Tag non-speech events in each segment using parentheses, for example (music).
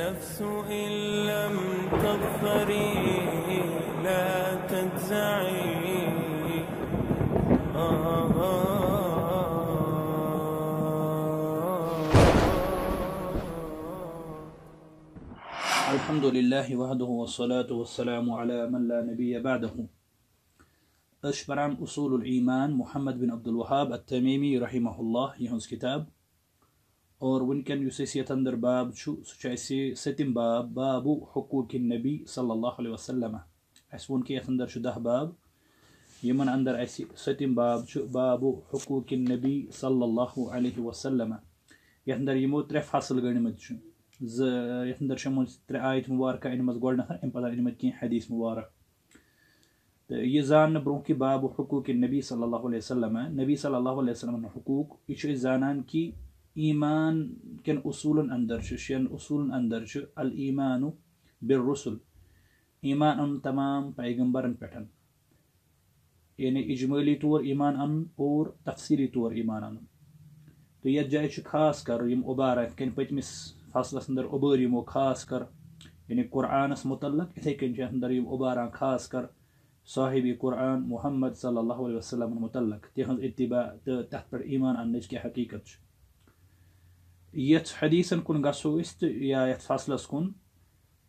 النفس إن لم تغفري لا تجزعي الحمد لله وحده والصلاة والسلام على من لا نبي بعده أشبران أصول الإيمان محمد بن عبد الوهاب التميمي رحمه الله يهنس كتاب اور ونکن ونک اندر باب سے سوچ باب بابو حقوقہ نبی صلی اللہ علیہ وسلم وسلمہ اس ودر دہ باب اندر اس سم باب بابو حقوقہ نبی صلی اللہ علیہ وسلمہ یہ اندر ہم تر فصل گنمت سے اندر ہمارق امت گھر امہ این حدیث مبارق تو یہ زان برہ کہ بابو حقوقہ نبی صلی اللہ علیہ وسلم نبی صلی اللہ علیہ وسلم حقوق زانان کہ ایمان اینان کصولن اندر شصولن اندر المانک بالرس المان ان تمام پیغمبرن پی یعنی اجملی طور ایمان اور تفصیلی طور اینان او جائیں خاص کر ان ابارا اتنا پتمس فصلس اندر ابار نو خاص کر یعنی قرآن متعلق اتعم ابارا خاص کر صاحب قرآن محمد صلی اللہ علیہ وسلم متعلق تہذ اطباع تو تف پیمان ان حقیقت يت حديثا كن قاسويست يا يتفصل سكون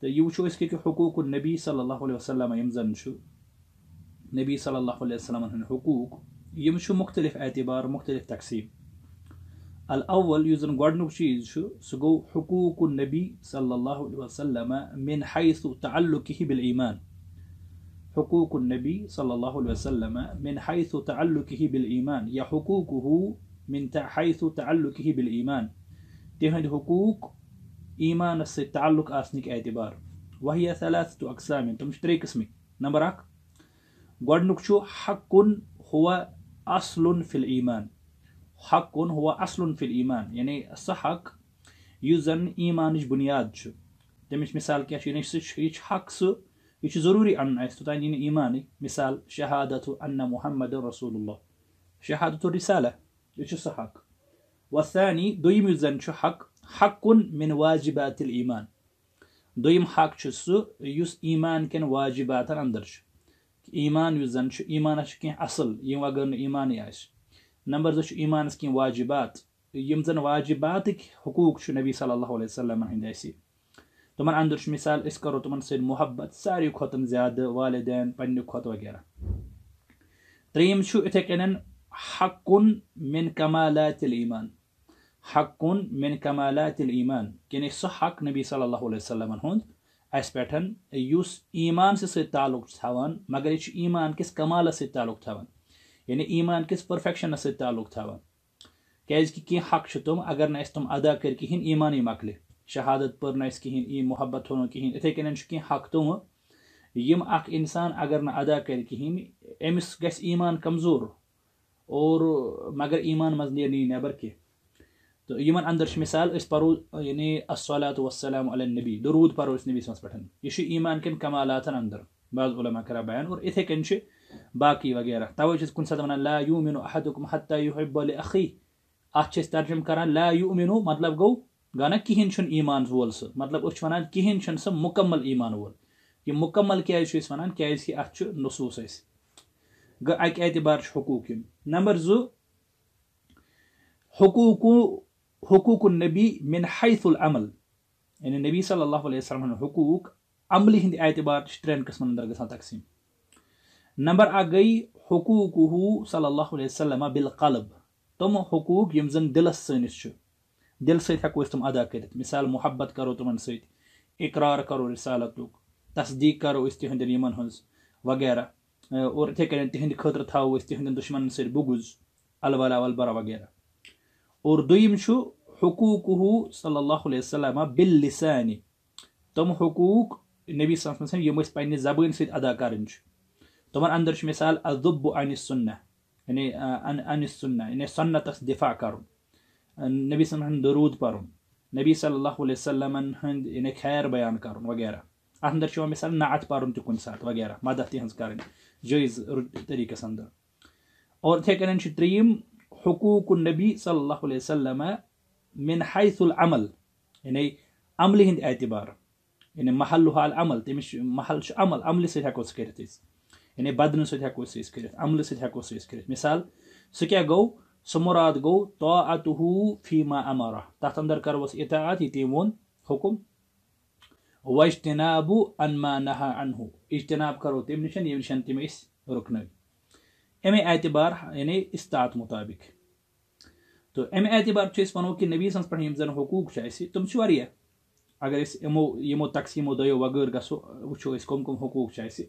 يوشو اسكي حقوق النبي صلى الله عليه وسلم يمزن شو النبي صلى الله عليه وسلم هن حقوق يمشو مختلف اعتبار مختلف تقسيم الأول يزن قرنو شيء شو سقو حقوق النبي صلى الله عليه وسلم من حيث تعلقه بالإيمان حقوق النبي صلى الله عليه وسلم من حيث تعلقه بالإيمان يا حقوقه من حيث تعلقه بالإيمان تهند حقوق إيمان التعلق آسنك اعتبار وهي ثلاثة أقسام أنت مش تري قسمي نمبر أك شو حق هو أصل في الإيمان حق هو أصل في الإيمان يعني الصحق يزن إيمانش بنياد شو تمش مثال كيش ينش يش حق سو يش ضروري أن يعني إيماني مثال شهادة أن محمد رسول الله شهادة الرسالة يش الصحق وسانی حق ح من واجبات ایمان دم حق سہ اینان کاجباتن اندر ایمان اس زنانا کیصل یو اگر نمبر نیمانے آمبر زمان کاجبات زن واجباتک حقوق نبی صلی اللہ علیہ و سلم ہند تمن اندر مثال ارو تمہ محبت سارے خوم زیادہ والدین پنوہ کت وغیرہ تریم اتن حقن من کمالاتان حق من کمالات کمالا یعنی سہ حق نبی صلی اللہ علیہ و سلم اس پس ایمان سعق تان مگر یہ ایمان کس کمالس تعلق تا یعنی ایمان کس تعلق سعلق تا کہ حق تم اگر نا تم ادا کریں ایمان مکل شہادت پور نا کھین محبت تین اتھن کے حق تم اخسان اگر ادا نا کرمس گز ایمان کمزور اور مگر ایمان مز نی نبر کی اندر مثال اس پور یعنی السلام علیہ نبی دروت پوس نبی سنان کمالات اندر بض الن سے باقی وغیرہ توائے کتنا لا و امینو حتم حتہ بل اخی اتر ترجم کران لا و امینو مطلب گو گانا کہیں ایمان وول سہ مطلب وان کہ سم مکمل ایمان وول مکمل کیا واقع کتوس اک اعتبار حقوق یون نمبر ز حقو حقوق النبي من حيث العمل يعني النبي صلى الله عليه وسلم حقوق عملي هند اعتبار آية شترين قسم اندر گسان تقسيم نمبر اک حقوقه صلى الله عليه وسلم بالقلب تم حقوق يمزن دل السنس شو دل سيد ہکو استم ادا كدت مثال محبت کرو تمن سيد اقرار کرو رسالتوك تصدیق کرو اس تہندن هنز وغيره وغیرہ آه، اور اتھے کن تہند خطر تھو اس تہندن دشمن ست بغض الولا والبرا وغیرہ اور دویم شو حقوقه صلى الله عليه وسلم باللسان تم حقوق النبي صلى الله عليه وسلم یم اس پنہ زبان سے ادا كارنج تم اندر مثال الذب عن السنه يعني آه، عن عن السنه يعني سنه دفاع کرن النبي صلى الله عليه وسلم درود پڑھن النبي صلى الله عليه وسلم ہند یعنی يعني خیر بیان کرن وغیرہ اندر شو مثال نعت پڑھن تكون سات وغيره ما مدد هنس کرن جويز طريقه سند اور تھے کرن چھ حقوق النبی صلی اللہ علیہ وسلم من حيث العمل يعني عمله هند اعتبار يعني محلها العمل تمش محل شو عمل عمل سۭتۍ ہیٚکو سُہ يعني بدن یعنی بدنہٕ سۭتۍ عمل أسۍ أسۍ کٔرِتھ مِثال سُہ کیٛاہ سمراد سُہ طاعته فيما طاعتہوٗ تحت انٛدر کَرو أسۍ اطاعت یہِ حكم ووٚن حُکُم وجتِنابوٗ انما نہا انہوٗ اجتِناب كرو تَمہِ نِش ییٚمہِ نِش امي اعتبار يعني اِستاد مُطابِق تہٕ اَمہِ اعتبار چھِ أسۍ وَنو کہِ نبی سٕنٛز پٮ۪ٹھ یِم زَن حقوٗق چھِ اَسہِ تِم چھِ واریاہ اگر أسۍ یِمو یِمو تقسیٖمو دۄیو وغٲر گژھو وٕچھو أسۍ کٕم کٕم حقوٗق چھِ اَسہِ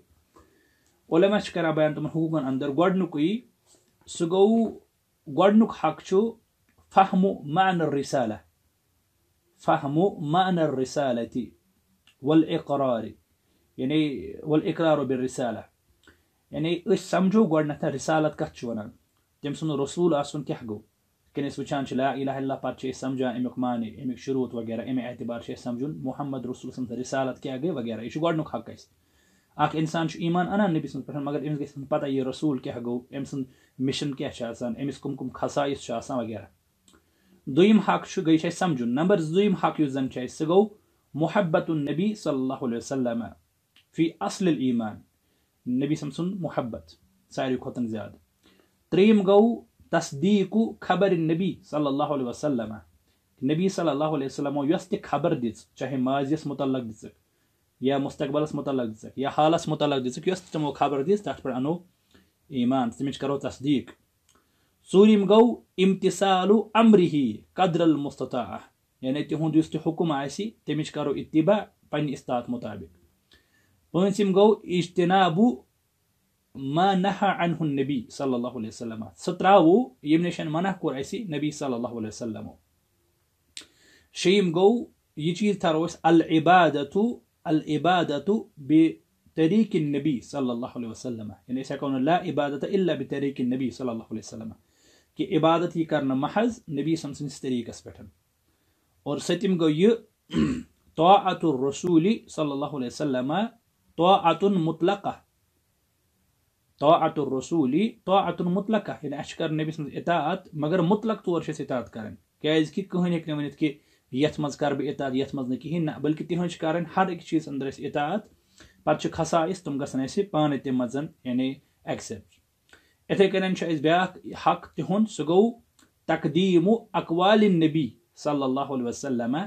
علما چھِ کَران بیان تمہ حقوق اندر گی سہ گق فہ ما رسالہ فہ ما ان رسالتی ول اقراری یعنی أسۍ اقرار گۄڈنٮ۪تھ رِسالت کَتھ یعنی وَنان تٔمۍ سُنٛد رسوٗل آسُن کیٛاہ گوٚو کہ یعنی اس واپس اللہ پہ سمجھان امی مانے امیک شروط وغیرہ ام اعتبار سمجھن محمد رسول سسالت کیا گئی وغیرہ یہ گھنک حق اہم اخسان امان ان نبی سن مگر امس گھنٹہ پتہ یہ رسول کیا گو امشن کیا خسائت آسان وغیرہ حق دم حقیق سمجھن نمبر زیم حق سہ گو محبت النبی صلی اللہ علیہ وسلم فی اصل الایمان نبی سم سند محبت سارے کتن زیادہ تریم گو تصدیق خبر نبی صلی اللہ علیہ وسلم نبی صلی اللہ علیہ یس خبر تبر چاہے ماضیس متعلق یا مستقبلس متعلق یا حالس متعلق دس تم خبر دس پھر انو ایمان تم کرو تصدیق ورم گمتال ومرہی قدر المستطاع یعنی تہدی حکم آو اتباع پنہ استاف مطابق پوچم گجتناب ما نهى عنه النبي صلى الله عليه وسلم ستراو يمنشن كور كوريسي نبي صلى الله عليه وسلم شيم جو يجي تروس العبادة العبادة بطريق النبي صلى الله عليه وسلم يعني سيكون لا عبادة إلا بطريق النبي صلى الله عليه وسلم कि इबादत ही करना महज नबी समसन اسبتن اور ستيم جو गो طاعة الرسول صلى الله عليه وسلم طاعة مطلقة طاعت الرسولی طاعت طو اتن مطلقہ یعنی اچھا کر نبس اطاعت مگر مطلق طور اطعات کریں کہین ہک ورت کہ بطاعت مز نکینہ بلکہ تہنج کر ہر ایک چیز اندر اسعت پہ کھسا اہم تم گانے پانے تز یعنی ایکسیپٹ اتے کن بیاقاق حق تہد سہ گو تقدی مو اقوال نبی صلی اللہ علیہ وسلمہ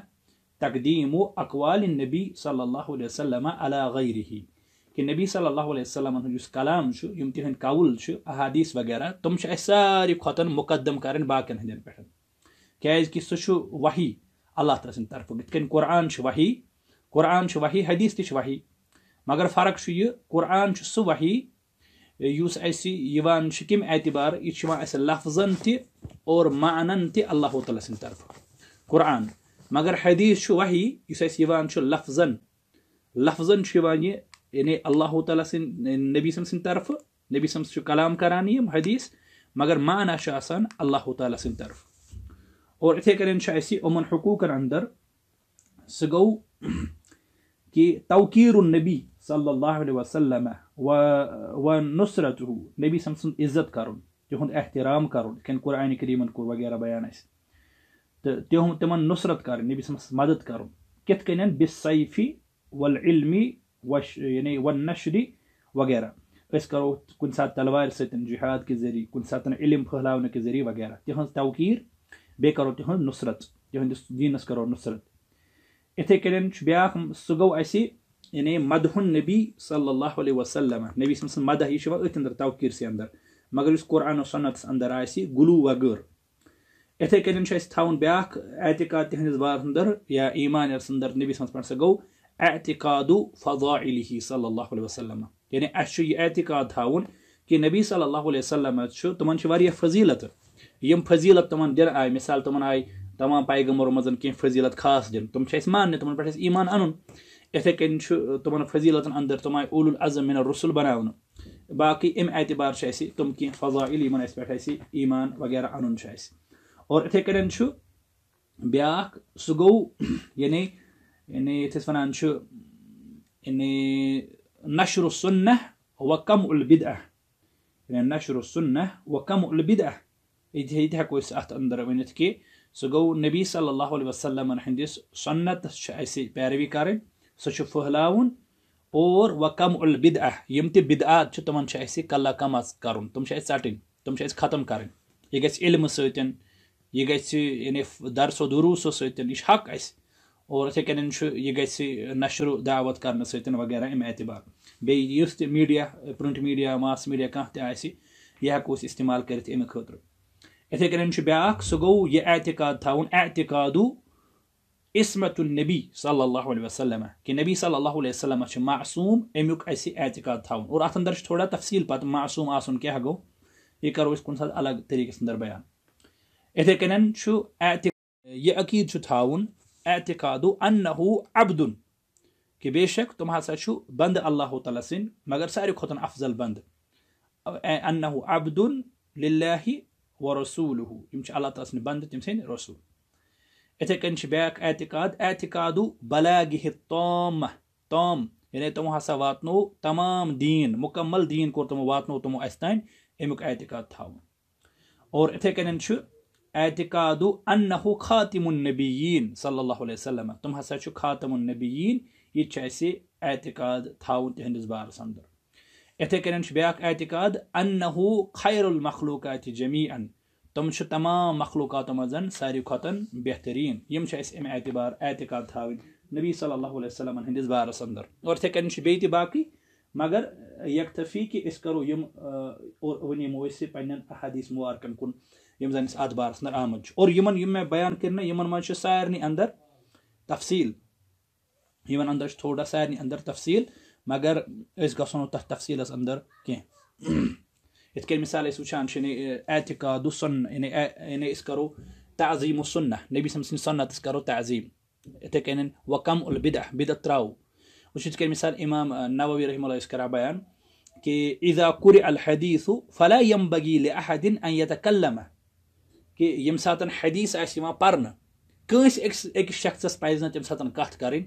تقدی ایمو اقوال نبی صلی اللہ علیہ وسلمہ علی رحی कि नबी सल्लल्लाहु अलैहि वसल्लम हुस कलाम यम तिहद कवल अहादीस वगैरह तुम सारे खोतन मुकदम कर बाकन हंदन पे क्या सह वही अल्लाह तला सद तरफ इत कुरान वही कुरान वही हदीस त वही मगर फर्क यह कुरान सह वही यस अस कम एतबार यह लफजन तोर मानन तल्ला तला सद तरफ कुरान मगर हदीस वही इस लफजन लफजन यह یعنی اللہ تعالیٰ نبی سم سند طرف نبی سمس کلام کران حدیث مگر معنی معنہ آسان اللہ تعالیٰ سرف او اتنس امن حقوقن اندر سہ گہ توقیر النبی صلی اللہ علیہ وسلم و نصرت ہو نبی سم سن عزت کر تہ احترام کریں قرآنہ کریمن وغیرہ بیان اہ تہ تمہ نصرت کریں نبی سمس مدد سم سدد کریفی و علمی وش یعنی ون نشری وغیرہ اس کرو کن سات تلوار ستن جہاد کے ذریعہ کن سات علم کے ذریعہ وغیرہ تہن توقیر بہت کرو تہن نصرت تہندس دینس کرو نصرت اتھے کن بیا گو گس یعنی مدہن نبی صلی اللہ علیہ وسلم نبی سم سن مدہ یہ اندر توقیر سے اندر مگر اس قرآن و سنتس اندر آئی گلو وغیر اتھے کن کنس تا اعتقاد تہندس بار اندر یا ایمان اندر نبی سن پہ سہ گو اعتقاد و صلی اللہ علیہ وسلم یعنی یہ اعتقاد تھاون کہ نبی صلی اللہ علیہ وسلم تنہیا فضیلت یم فضیلت تمن دن آئیں مثال تمن آئی تمام پیغمبر مزن کی فضیلت خاص دن تم ماننے تمن تمہیں مان تیمان انتھے تمن فضیلتن اندر تم آئی اول العظم من الرسل رسول باقی ام اعتبار سے تم کی فضا علی ایمان وغیرہ انہیں اور اتھے کن بیاق سہ گو یعنی يعني تتفنان شو يعني نشر السنة وكم البدعة يعني نشر السنة وكم البدعة إذا إذا كويس أندر وينتكي سجو النبي صلى الله عليه وسلم من حديث سنة شايسي بيربي كارين سشوف هلاون اور وكم البدعة يمتي بدعة شو تمان شايسي كلا كم كارون تم شايس ساتين تم شايس ختم كارين يجس علم سويتن يجس يعني درس ودروس سويتن إيش حق عيسي اور اتن یہ گھے نشر و دعوت کرنے ستین وغیرہ امتبا بیس تیڈیا پرنٹ میڈیا ماس میڈیا کتمال کرت امہ خطر اتھے کناق سہ گو یہ اعتقاد تھن اعتقاد و عصمت النبی صلی اللہ علیہ وسلم کہ نبی صلی اللہ علیہ وسلمہ معاسوم امی اصہ اعتقاد تور ات اندر تھوڑا تفصیل پتہ معاسوم گو یہ کرو الگ طریقے اندر بیان اتے کنت یہ عقید ت اعتقاده أنه عبد كي بیشک تم محسد بند الله تعالی سین مگر ساری خودن أفضل بند أنه عبد لله ورسوله يمشي الله تعالى سين بند تمسين رسول اتكنش بياك اعتقاد اعتقاد بلاغه الطام طام يعني تمو هسا تمام دين مكمل دين كور تم واتنو تم استان امیک اعتقاد تھاو اور اتھے کنن اعتقاد انه خاتم النبيين صلى الله عليه وسلم تم ہسا چھ خاتم النبيين یہ اعتقاد تھاون تہندس بار اندر اتھے کن بیاکھ اعتقاد انه خير المخلوقات جميعا تم چھ تمام مخلوقات مزن ساری کھتن بہترین یم چھ ام اعتبار اعتقاد تھاون نبی صلى الله عليه وسلم ہندس بار سندر اور اتھے کن چھ بیت باقی مگر یکتفی کہ اس کرو یم اور پنن احادیث مبارکن کن یم زن اس ادبار نر آمد چھ اور یمن یم میں بیان کرنا یمن من چھ سارنی اندر تفصیل یمن اندر چھ تھوڑا سارنی اندر تفصیل مگر اس گسن تہ تفصیل اس اندر کہ اس کے مثال اس وچان چھ اعتقاد سن یعنی یعنی اس کرو تعظیم السنه نبی سم سن سنت اس کرو تعظیم یت کہ وکم البدع بدع تراو وچھ کہ مثال امام نووی رحمہ الله اس کرا بیان کہ اذا قرئ الحديث فلا ينبغي لاحد ان يتكلم کہ تَمہِ ساتہٕ کَتھ کَرٕنۍ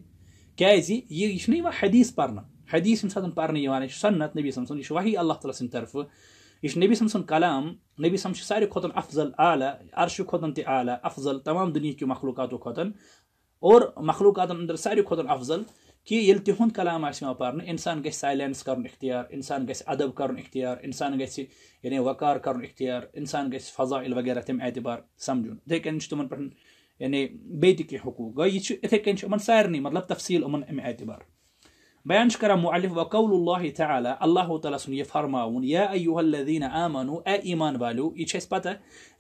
کیٛازِ یہِ یہِ چھُنہٕ یِوان حدیٖث پَرنہٕ حدیٖث ییٚمہِ ساتہٕ پَرنہٕ یِوان یہِ چھُ سنت نبی سم چھُ وحی اللہ تعالیٰ سٕنٛدِ طرفہٕ یہِ چھُ نبی سم سُنٛد کلام نبی چھُ صم سارے خوضل عالیٰ عرشہ کوت تہ عالیٰ افضل تمام دنہ مخلوقات کتن اخلوقات اندر کھۄتہٕ خوضل کہِ ییٚلہِ تِہُنٛد کلام آسہِ یِوان پَرنہٕ اِنسان گژھِ سایلینٕس کَرُن اِختیار اِنسان گژھِ اَدب کَرُن اِختیار اِنسان گژھِ یعنی يعني وقار کَرُن اِختیار اِنسان گژھِ فضایِل وغیرہ تَمہِ اعتبار سَمجھُن یِتھَے کٔنۍ چھُ تِمَن پٮ۪ٹھ یعنی بیٚیہِ تہِ کینٛہہ حقوٗق گوٚو یہِ چھُ یِتھَے کٔنۍ چھُ یِمَن سارنٕے مطلب تفصیٖل یِمَن اَمہِ اعتبار بیان چھُ کران مُعلِف وقول اللہ تعالیٰ اللہ تعالیٰ سُنٛد یہِ فرماوُن یا ایوٗ الدیٖن آمانو اے ایمان والیو یہِ چھِ اَسہِ پَتہ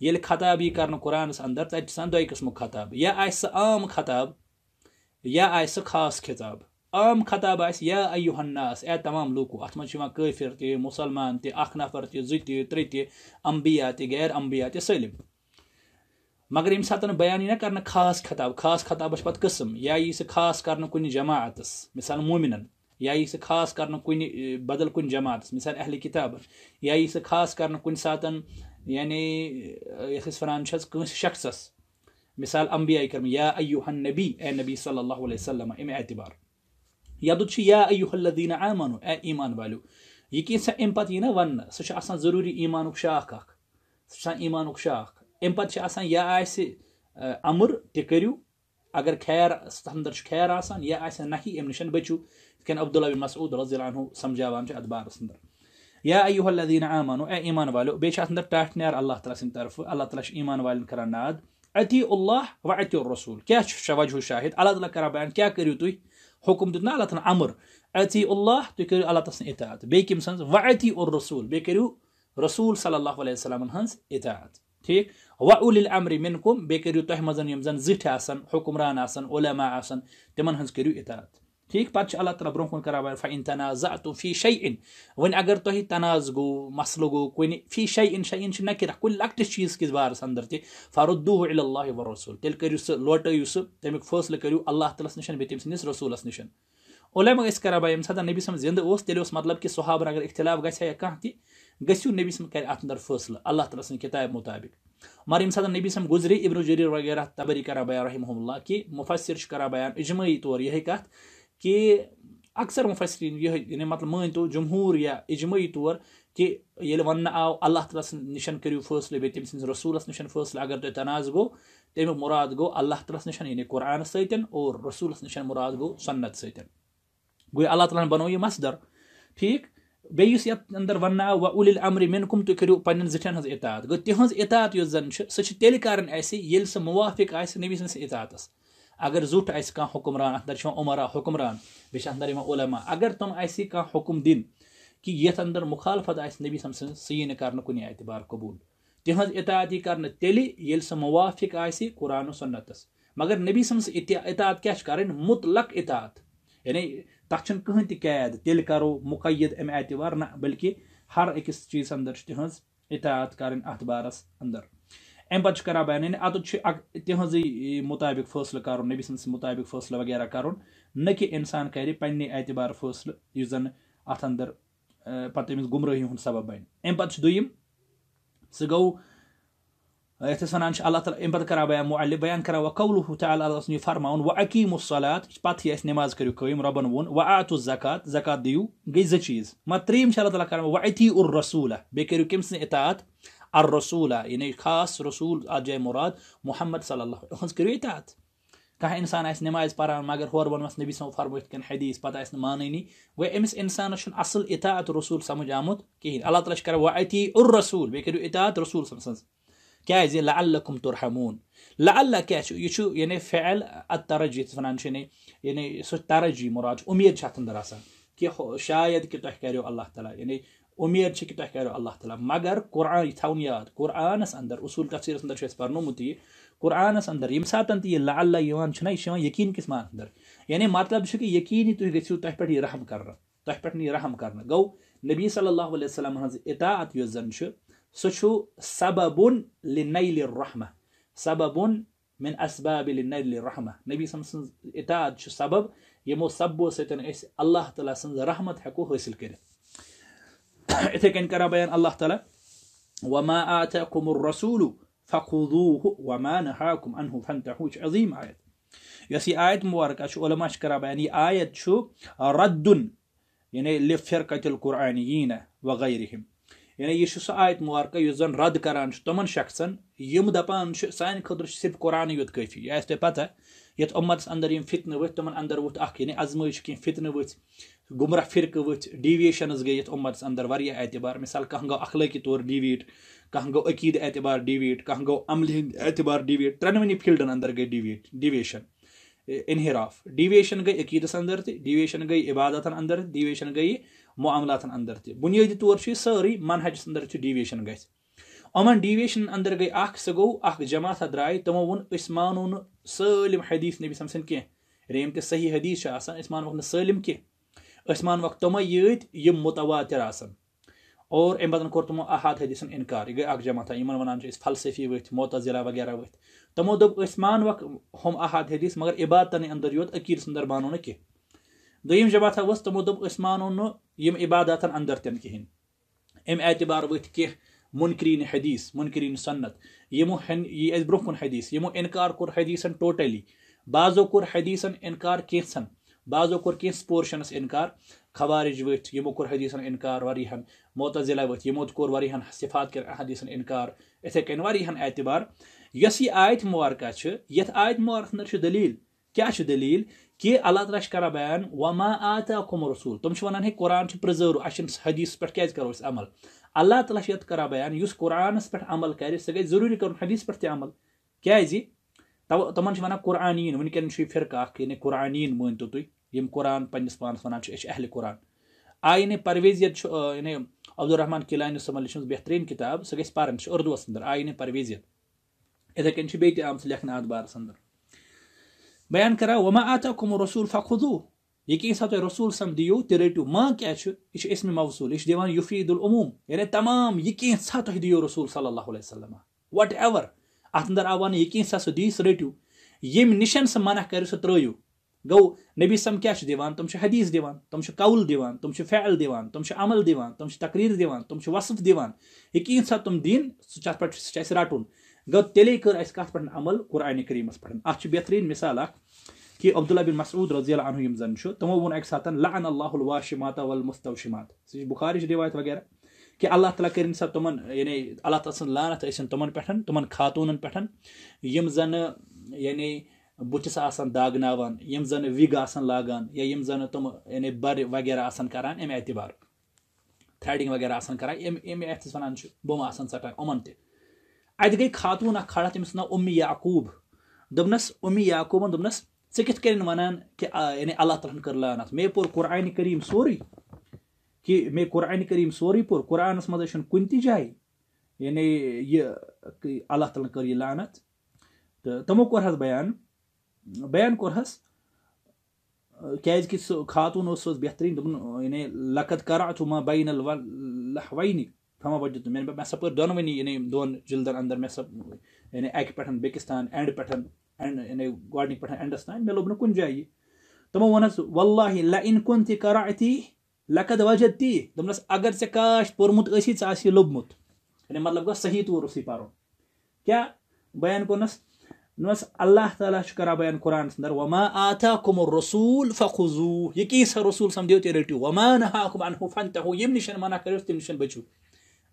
ییٚلہِ خطاب یی کرنہٕ قرآنَس اَندر تَتہِ چھُ آسان دۄیہِ قٕسمُک خطاب یا آسہِ سُہ عام خطاب یا آسہِ سُہ خاص خِطاب أم خطاب أس يا أيها الناس اے إيه تمام لوكو اَتھ شما كافر تي مُسلمان تي اکھ نفر تہِ زٕ تہِ ترٛےٚ تہِ اَمبِیا تي غیر اَمبِیا تہِ سٲلِم مگر ییٚمہِ ساتَن بیان یی نہ کرنہٕ خاص خطاب خاص خطابَس چھِ پَتہٕ قٕسم یا یی سُہ خاص کرنہٕ کُنہِ جماعتَس مِثال مومِنن یا یی سُہ خاص کرنہٕ کُنہِ آه، بدل کُنہِ جماعتَس مِثال اہلِ کِتابَن یا یی سُہ خاص کرنہٕ کُنہِ ساتَن یعنی یَتھ أسۍ وَنان چھِ حظ کٲنٛسہِ شخصَس مِثال اَمبِیا کٔرمہٕ یا ایوہن نبی اے إيه نبی صلی اللہ علیہ وسلم اَمہِ اعتبار وتیا ایی الدینہ امانو اے ایمان والو یہ کہ سہ ام پتہ یہ نا ون سا ضروری ایمان شاخ اخ سا ایمان شاخ امہ پتہ یہ آس امر تہو اگر خیر اندر خیر آسان یا آیا نی ام نشن بچو مسعود رضی اللہ سمجھا کے اتبار اندر یا ایی الدینا امانو اے ایمان ویوش ٹاٹھ نیر اللہ تعالیٰ سرف اللہ تعالیٰ ایمان والین کران ناد اتی اللہ و اتو رسول کیا وجہ شاہد اللہ تعالیٰ کرا بیان کیا کرو تی حكمتنا على تن أمر أتي الله تكرو على تسن إطاعت بيكي مسنس وعتي الرسول بيكرو رسول صلى الله عليه وسلم هنس إطاعت ٹھیک وَأُولِ الْأَمْرِ مِنْكُمْ بیٚیہِ کٔرِو تۄہہِ منٛز یِم زَن زِٹھۍ آسَن حُکُمران آسَن علما آسَن تِمَن ہٕنٛز ٹھیک پتہ اللہ تعالیٰ کن کران فن تنازع تم فی اگر انہیں تناز گو مسلسل گو کن فی شاہ نا کل لک بارس اندر تر فرد اللہ و رسول تیل کری سر لوٹو سر تمیک فاصلے کرو اللہ تعالیٰ بیٚیہِ تٔمۍ سٕنٛدِس تعالیس نشن بیم سسولس نشن علام کربی سم مطلب کہِ صحابن اگر اختلاف کانٛہہ تہِ گٔژھِو نبی سم اندر فٲصلہٕ اللہ تعالیٰ سن کِتابہِ مُطابِق مگر ییٚمہِ ساتہٕ نبی گُزرے گزرے جریٖر وغیرہ تبری کران بیان رحمہ اللہ کہِ کہ چھُ کران بیان اجماعی طور یِہے یہ کہ اکثر مفصر یہ یعنی مطلب مان تو جمہور یا اجمعی طور کہِ ییٚلہِ وَننہٕ آو اللہ تعالیٰ کٔرِو فٲصلہٕ بیٚیہِ تٔمۍ سٕنٛدِس رسوٗلَس نشن فٲصلہٕ اگر تۄہہِ تناز گوٚو تَمیُک مُراد گوٚو اللہ تعالی نشن یعنی قرآنَس سۭتۍ اور رسوٗلَس نشن مُراد گوٚو سنت سۭتۍ گوٚو اللہ تعالیٰ ہَن بَنوو یہِ بنو یہ مسدر ٹھیک بیت اندر زِٹھٮ۪ن ہٕنٛز و گوٚو تِہٕنٛز من یۄس زَن چھِ سۄ چھِ تیٚلہِ کَرٕنۍ اَسہِ ییٚلہِ کر مُوافِق آسہِ نبی سٕنٛدِس اطاتی اگر زی حراند عمرہ حکمران بیسر علما اگر تم اسی حکم دن کہ یت اندر مخالفت آس نبی سم سی نی کن اعتبار قبول تہن اتعی کر تیل سہ موافق آس قرآن و سنتس مگر نبی سم اطاعت کیا کریں مطلق اطاعت یعنی تب چھن تک قید تیل کرو مقید اعتبار نہ بلکہ ہر اکس چیز اندر تہذ اطاعت کریں اتبارس اندر امہ پتہ کر بیان اتھ تہذ مطابق فٲصلہ کرن نبی سندس مطابق فٲصلہ وغیرہ کرن نہ کہ انسان کر پنہ اعتبار فٲصلہ اس زن ات اندر پتہ تمس گمرٲہی ہند سبب بن امہ پتہ دم سہ گو یتھ أسۍ وَنان چھِ اللہ تعالیٰ اَمہِ پَتہٕ کران بیان معلہِ بیان کران وَ تعالیٰ اللہ سُنٛد یہِ فرماوُن وَ عقیٖم الصلات پَتہٕ اَسہِ نٮ۪ماز کٔرِو قٲیِم رۄبَن ووٚن وَ آتُ زکات زکات دِیِو گٔے زٕ چیٖز مگر ترٛیٚیِم چھِ اللہ تعالیٰ کران وَ اتی الرسوٗلہ بیٚیہِ کٔرِو کٔمۍ سٕنٛز اطاعت الرسول یعنی خاص رسول جای مراد محمد صلی الله علیه و کٔرِو اطاعت کانٛہہ اِنسان آسہِ نٮ۪مازِ پَران مگر ہورٕ ووٚنمَس نبی سٕنٛز فرمٲیِتھ کٮ۪ن حدیٖث پَتہٕ آسہِ نہٕ مانٲنی وۄنۍ أمِس اِنسانَس چھُنہٕ اَصٕل اطاعت رسوٗل سَمٕجھ آمُت کِہیٖنۍ اللہ تعالیٰ چھِ کَران وۄنۍ اَتی اُر بیٚیہِ کٔرِو اطاعت رسوٗل سٕنٛز سٕنٛز کیٛازِ لہ اللہ کُم تُرحموٗن لہ اللہ کیٛاہ چھُ یہِ چھُ یعنی فعل اَتھ ترجی یَتھ وَنان چھِ یعنی یعنی سُہ ترجی مُراد چھُ اُمید چھِ اَتھ اَنٛدر آسان کہِ شاید کہِ تۄہہِ کَریو اللہ تعالیٰ یعنی امید چھ کہ تۄہہِ کرو اللہ تعالیٰ مگر قرآن یہِ تعاؤن یعاد قرآن اندر اصول قثیر اندر پڑن قرآن اندر یہِ سی اللہ یِوان یِوان چھُنہ یہِ چھُ یقیٖن کِس کس ماندر یعنی مطلب چھُ کہِ یقیٖنی تُہۍ گٔژھِو تۄہہِ پٮ۪ٹھ یہِ رحم تۄہہِ پٮ۪ٹھ یہِ رحم کر گوٚو نبی صلی اللہ علیہ وسلم ہٕنٛز ہز چھُ سُہ چھُ سببن لن رحمہ صبب و اسباب اسبابل رحمہ نبی صلی سٕنٛز الم چھُ سبب یِمو سببو سۭتۍ أسۍ اللہ تعالیٰ سٕنٛز رحمت ہٮ۪کو حٲصِل کٔرِتھ اِتھے کٔنۍ کران بیان اللہ وما آتاكم الرسول فخذوه وما نهاكم عنه فانتهوا عظيم ايات يسي ايات یہِ آیت علماء چھِ علما چھِ کران بیان یہِ آیت چھُ ردُن یعنی لِفِر قتل قُرآنِ ییٖنہ رد كران شو تِمن شخصا یِم دپان چھِ سانہِ خٲطرٕ چھُ صرف قرآنٕے یوت کٲفی یہِ آسہِ تۄہہِ پتہ یَتھ انٛدر يم يعني فتنه ؤتھۍ تِمن انٛدر ووٚتھ اکھ آه، يعني ازمٲیش کینٛہہ فتنه ؤژھۍ غمرہ ؤتھۍ ورس گٔے یَتھ اسمت اندر واریاہ اعتبار مِثال کانٛہہ گوٚو اخلٲقی طور ڈوٹ کانٛہہ گوٚو عقید اعتبار کانٛہہ گوٚو عملہِ ہِنٛدۍ اعتبار فیٖلڈَن گٔے ڈویٹ گٔے عقیٖدَس اندر تہِ ڈویٹ گٔے عبادتَن حراف ڈویشن گٔے معاملاتَن اندر تہِ بُنیٲدی طور اندر یہِ سٲرٕے معاملاتن اندر تنوری سر گژھِ یِمَن ڈویشن گھے گٔے ڈویشن سُہ گوٚو اک جماعتہ گو تِمو ووٚن أسۍ مانو نہٕ سٲلِم حدیٖث نبی سَمسٕنۍ کینٛہہ تہِ صحیح حدیٖث چھِ آسان أسۍ مانوکھ نہٕ سٲلِم کینٛہہ اِس مانو تم اور متور اوور امن کم احاد حدیث اِنکار یہ گئی اخ جماعہ ان فلسفی ورت محتظلہ وغیرہ ورت تمو دانک ہم احاد حدیث مگر عبادتن یوت یوتیر سندر مانو کینٛہہ نکل دماعہ ورس تمو دان عباداتن ادر تین کِہیٖنۍ ام اعتبار ؤتھۍ کینٛہہ مُنکریٖن حدیٖث ورت کی منکرین حدیث اَسہِ برونٛہہ کُن حدیٖث یِمو اِنکار کوٚر حدیث ٹوٹلی بعضو کوٚر کدیثن اِنکار کینٛژھن بعضو کو کینٛہہ پورشنس انكار خبارج ورت یو كو حدیثن محظلہہ ورح حصات كے کٔنۍ واریاہن اعتبار یۄس یہِ یات چھِ یتھ آیت مباركہ کیاہ چھِ دلیل کہِ اللہ تعالیٰ چھِ کران بیان وما آتا کُم رسول تِم چھِ وَنان ہے و چھُ آا اَسہِ چھِنہٕ تمہو پٮ۪ٹھ کیازِ کرو أسۍ عمل اللہ تعالیٰ چھِ یَتھ کران بیان یُس پٮ۪ٹھ عمل کرِ سُہ گژھِ ضروٗری کرُن حدیٖث پٮ۪ٹھ تہِ عمل کیازِ جی؟ تِمن چھِ وَنان وٕنکیٚن چھُ یہِ فِرقہٕ اکھ یعنی قرآن مٲنۍ تو تُہۍ یم قرآن پنس پانس ونان اہل قرآن آین یعنی پرویزیت یعنی عبدالرحمٰن قیلان الصم الس بہترین کتاب سہ گھس پارن اردوس اندر آئین یعنی پرویزیت کن اتے کہ ات بارس اندر بیان کرا وما آتا کم رسول فا خود یہ سا تر رسول سم دے رٹو ماں کیا موصول یہ دونوں یفید عدال یعنی تمام یہ سا رسول صلی اللہ علیہ وسلم وٹ ایور اندر آو ادر آوا یقین سا دی سر رٹو یم نشن سم منع کر سہ تر گو نبی سم کیا تم حدیث دمل دعل دمل دقر دصف دقین سا تم دن سات سٹن گو تیل کرم قرآن کریمس اتنا بہتر مثال کہ عبد اللہ بن مسعود رضی اللہ عنہ تمو وکن للہ الواشماتا والمتوشمات سیش بخارش روایت وغیرہ کہ اللہ تعالیٰ کرن سا تم یعنی اللہ تعالیٰ سن لانت پٮ۪ٹھ یِم خاتون یعنی آسان داگناوان بٹس داگنان وگ آسان لاگان یا تم یعنی بر وغیرہ آسان آرام ام اعتبار تھریڈنگ وغیرہ آسان کران بہ تہِ ٹائم گٔے خاتوٗن خاتون کھڑا تٔمِس ناو اُمی یعقوٗب دوٚپنَس اُمی یاقوب دوٚپنَس ام کِتھ کٔنۍ وَنان کہِ یعنی اللہ تعالیٰ کر لانت مران کر سوری کہ قرآن کر سوری چھُنہٕ کُنہِ تہِ جایہِ یعنی یہِ اللہ تعالیٰ کٔر یہِ تہٕ تِمو کوٚر حظ بیان بیان کیٛازِکہِ سُہ خاتوٗن اوس کاتون اس بہتریٖن دوٚپُن یعنی لقت کرا تو ماں بین لہ مےٚ سا پٔر پھر یعنی دۄن یعنی جلد اندر مےٚ سا یعنی پٮ۪ٹھ پیکس تین اینڈ پہ گھنٹ اینڈس توب نا اِن کُن تہِ کرا اتھی لقت وجہ تی دس اگر ژےٚ کاش پوٚرمُت ٲسی ژےٚ پوتی لوٚبمُت یعنی مطلب گوٚو صحیح طور اوسُے پَرُن کیٛاہ بیان کوٚرنَس نوس الله تعالى شكرا بيان قرآن سندر وما آتاكم الرسول فخذوه يكيس الرسول سمديوت يرتو وما نهاكم عنه فانتهوا يمنشن مانا كرفت منشن بچو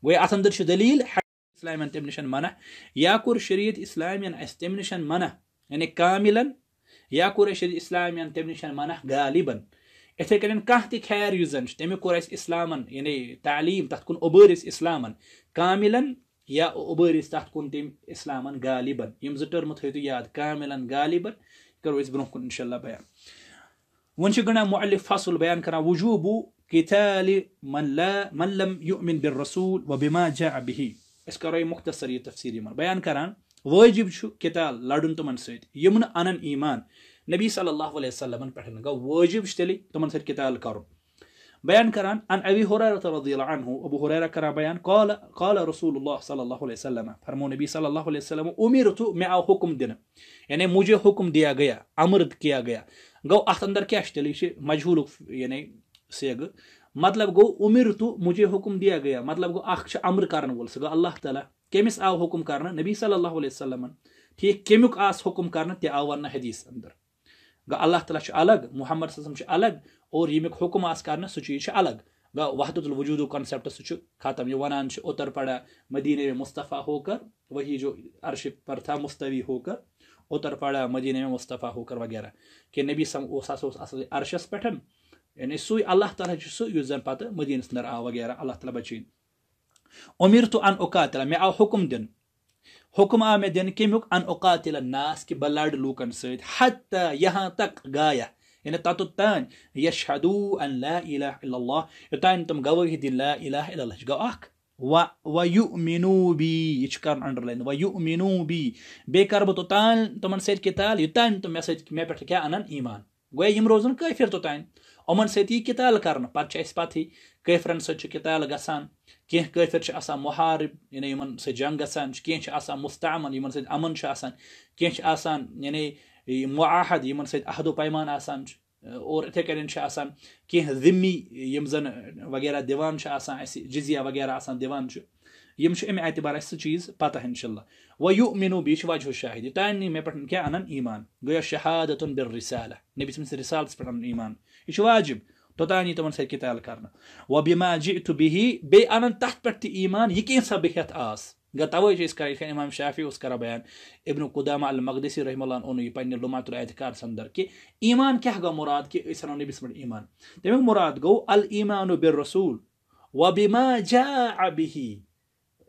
وي أتندرش دليل حق إسلام أنت منشن مانا ياكور شريعة إسلام ين استمنشن مانا يعني كاملا ياكور شريعة إسلام ين تمنشن مانا غالبا اِتھے کٔنۍ کانٛہہ تہِ خیر یُس زَن چھُ تٔمۍ کوٚر اِسلامَن یعنی يعني تعلیٖم تَتھ کُن اوٚبٲرۍ أسۍ اِسلامَن کامِلَن یا تَتھ کُن ابر اس تف تم اسلامن غالب ٹرمہ یاد کم ملا غالباً کرو برہ کن انشاء اللہ بیان وۄنۍ چھِ گنڈا مولف فصل بیان کِتالہِ یُمِن کر رسوٗل و بِما جا بِہی ابھی کرو یہ مختصر تفصیٖل تفصیلی بیان وٲجِب چھُ کِتال لَڑُن واجب سۭتۍ یِم نہٕ سم ایٖمان نبی صلی اللہ علیہ پٮ۪ٹھ گوٚو وٲجِب چھُ تیٚلہِ تیل سۭتۍ کِتال کَرُن بیان کرانبی حرارت انبو حریرہ کر بیان قال قال رسول اللہ علیہ وسلم فرمو نبی صلی اللہ علیہ وسلم امیر تتو میں آؤ حکم دن یعنی مجھے حکم دیا گیا امر کیا گیا گو اندر کیا مجہورک یعنی سیگ مطلب گو عمیر مجھے حکم دیا گیا مطلب گو گوشت امر کرن کران سہ تعالی کیمس آو حکم کرنا نبی صلی اللہ علیہ وسلم ٹھیک کمی آس حکم کر آو و حدیث اندر گو اللہ تعالیٰ الگ محمد صلی اللہ علیہ وسلم الگ اور ییٚمیُک حُکُم حکم کَرنہٕ سُہ چیٖز چھُ الگ الوجوٗدُک سُہ چھُ ختم یہِ وَنان چھُ اوٚتر پڑا مدینہ مصطفیٰ ہوکر وہی جو عرش پرتھا مصطی ہوکر اوٚتر پڑا مدینہ مُصطفیٰ مصفیٰ ہوکر وغیرہ کہِ نبی سم اوس اوس ہسا عرشَس پٮ۪ٹھ یعنی سُے اللہ تعالیٰ چھُ سُہ یُس زَن پَتہٕ مدیٖنَس نر آو وغیرہ اللہ تعالیٰ بچین امیر تو ان اکاتلہ مےٚ آو حُکُم دِنہٕ حُکُم آو مےٚ دِنہٕ کَمیُک ان اقاتیلہ ناس کہِ بہٕ لَڑٕ لوٗکَن سۭتۍ حتہ یہاں تک گایہ يعني لا اله الا الله ilaha تم yutan tum لا اله الا الله illallah اك و ويؤمنوا بي يشكر كارن اندرلاين ويؤمنوا بي بكر بتوتان تمن سيت كتال يتان تم مسج مي پٹ ان انن ایمان گوی یم روزن کافر توتان یِمن سۭتۍ كتال كارن کرنہٕ پَتہٕ چھِ اَسہِ پَتہٕ كتال غسان چھِ کِتال گژھان اسا مُحارِب يعني يمن سۭتۍ جنٛگ گژھان چھِ کینٛہہ چھِ مُستعمل يمن سۭتۍ اَمن چھُ آسان کینٛہہ چھِ آسان يعني معاهد یمن سۭتۍ عہد و پیمان آسان چھُ اور یِتھے کٔنۍ چھِ آسان کینٛہہ ذِمی یِم زَن وغیرہ دِوان چھِ آسان اَسہِ جِزیا وغیرہ آسان دِوان چھِ یِم چھِ اَمہِ اعتبار اَسہِ سُہ چیٖز پَتہ اِنشاء وَ یہِ مِنو بیٚیہِ چھِ وجہو شاہد یوٚتانۍ نہٕ مےٚ پٮ۪ٹھ کیٛاہ اَنان ایٖمان گٔیو شہادتُن بِر رِسالہ نبی سٕنٛدِس رِسالَس پٮ۪ٹھ اَنُن ایٖمان یہِ چھُ واجِب توٚتانۍ یہِ تِمن سۭتۍ کِتال کَرنہٕ وَ بِما جی ٹُو بِہی بیٚیہِ اَنان تَتھ پٮ۪ٹھ تہِ ایٖمان یہِ کینٛژھا بِہِتھ آس قد اوي جيس كاري كان امام شافي وسكر بيان ابن قدامة المقدسي رحمه الله انو يبين على طريقة كار سندر كي ايمان كه جا مراد كي اسرون إيمان ده من مراد جو الايمان بالرسول وبما جاء به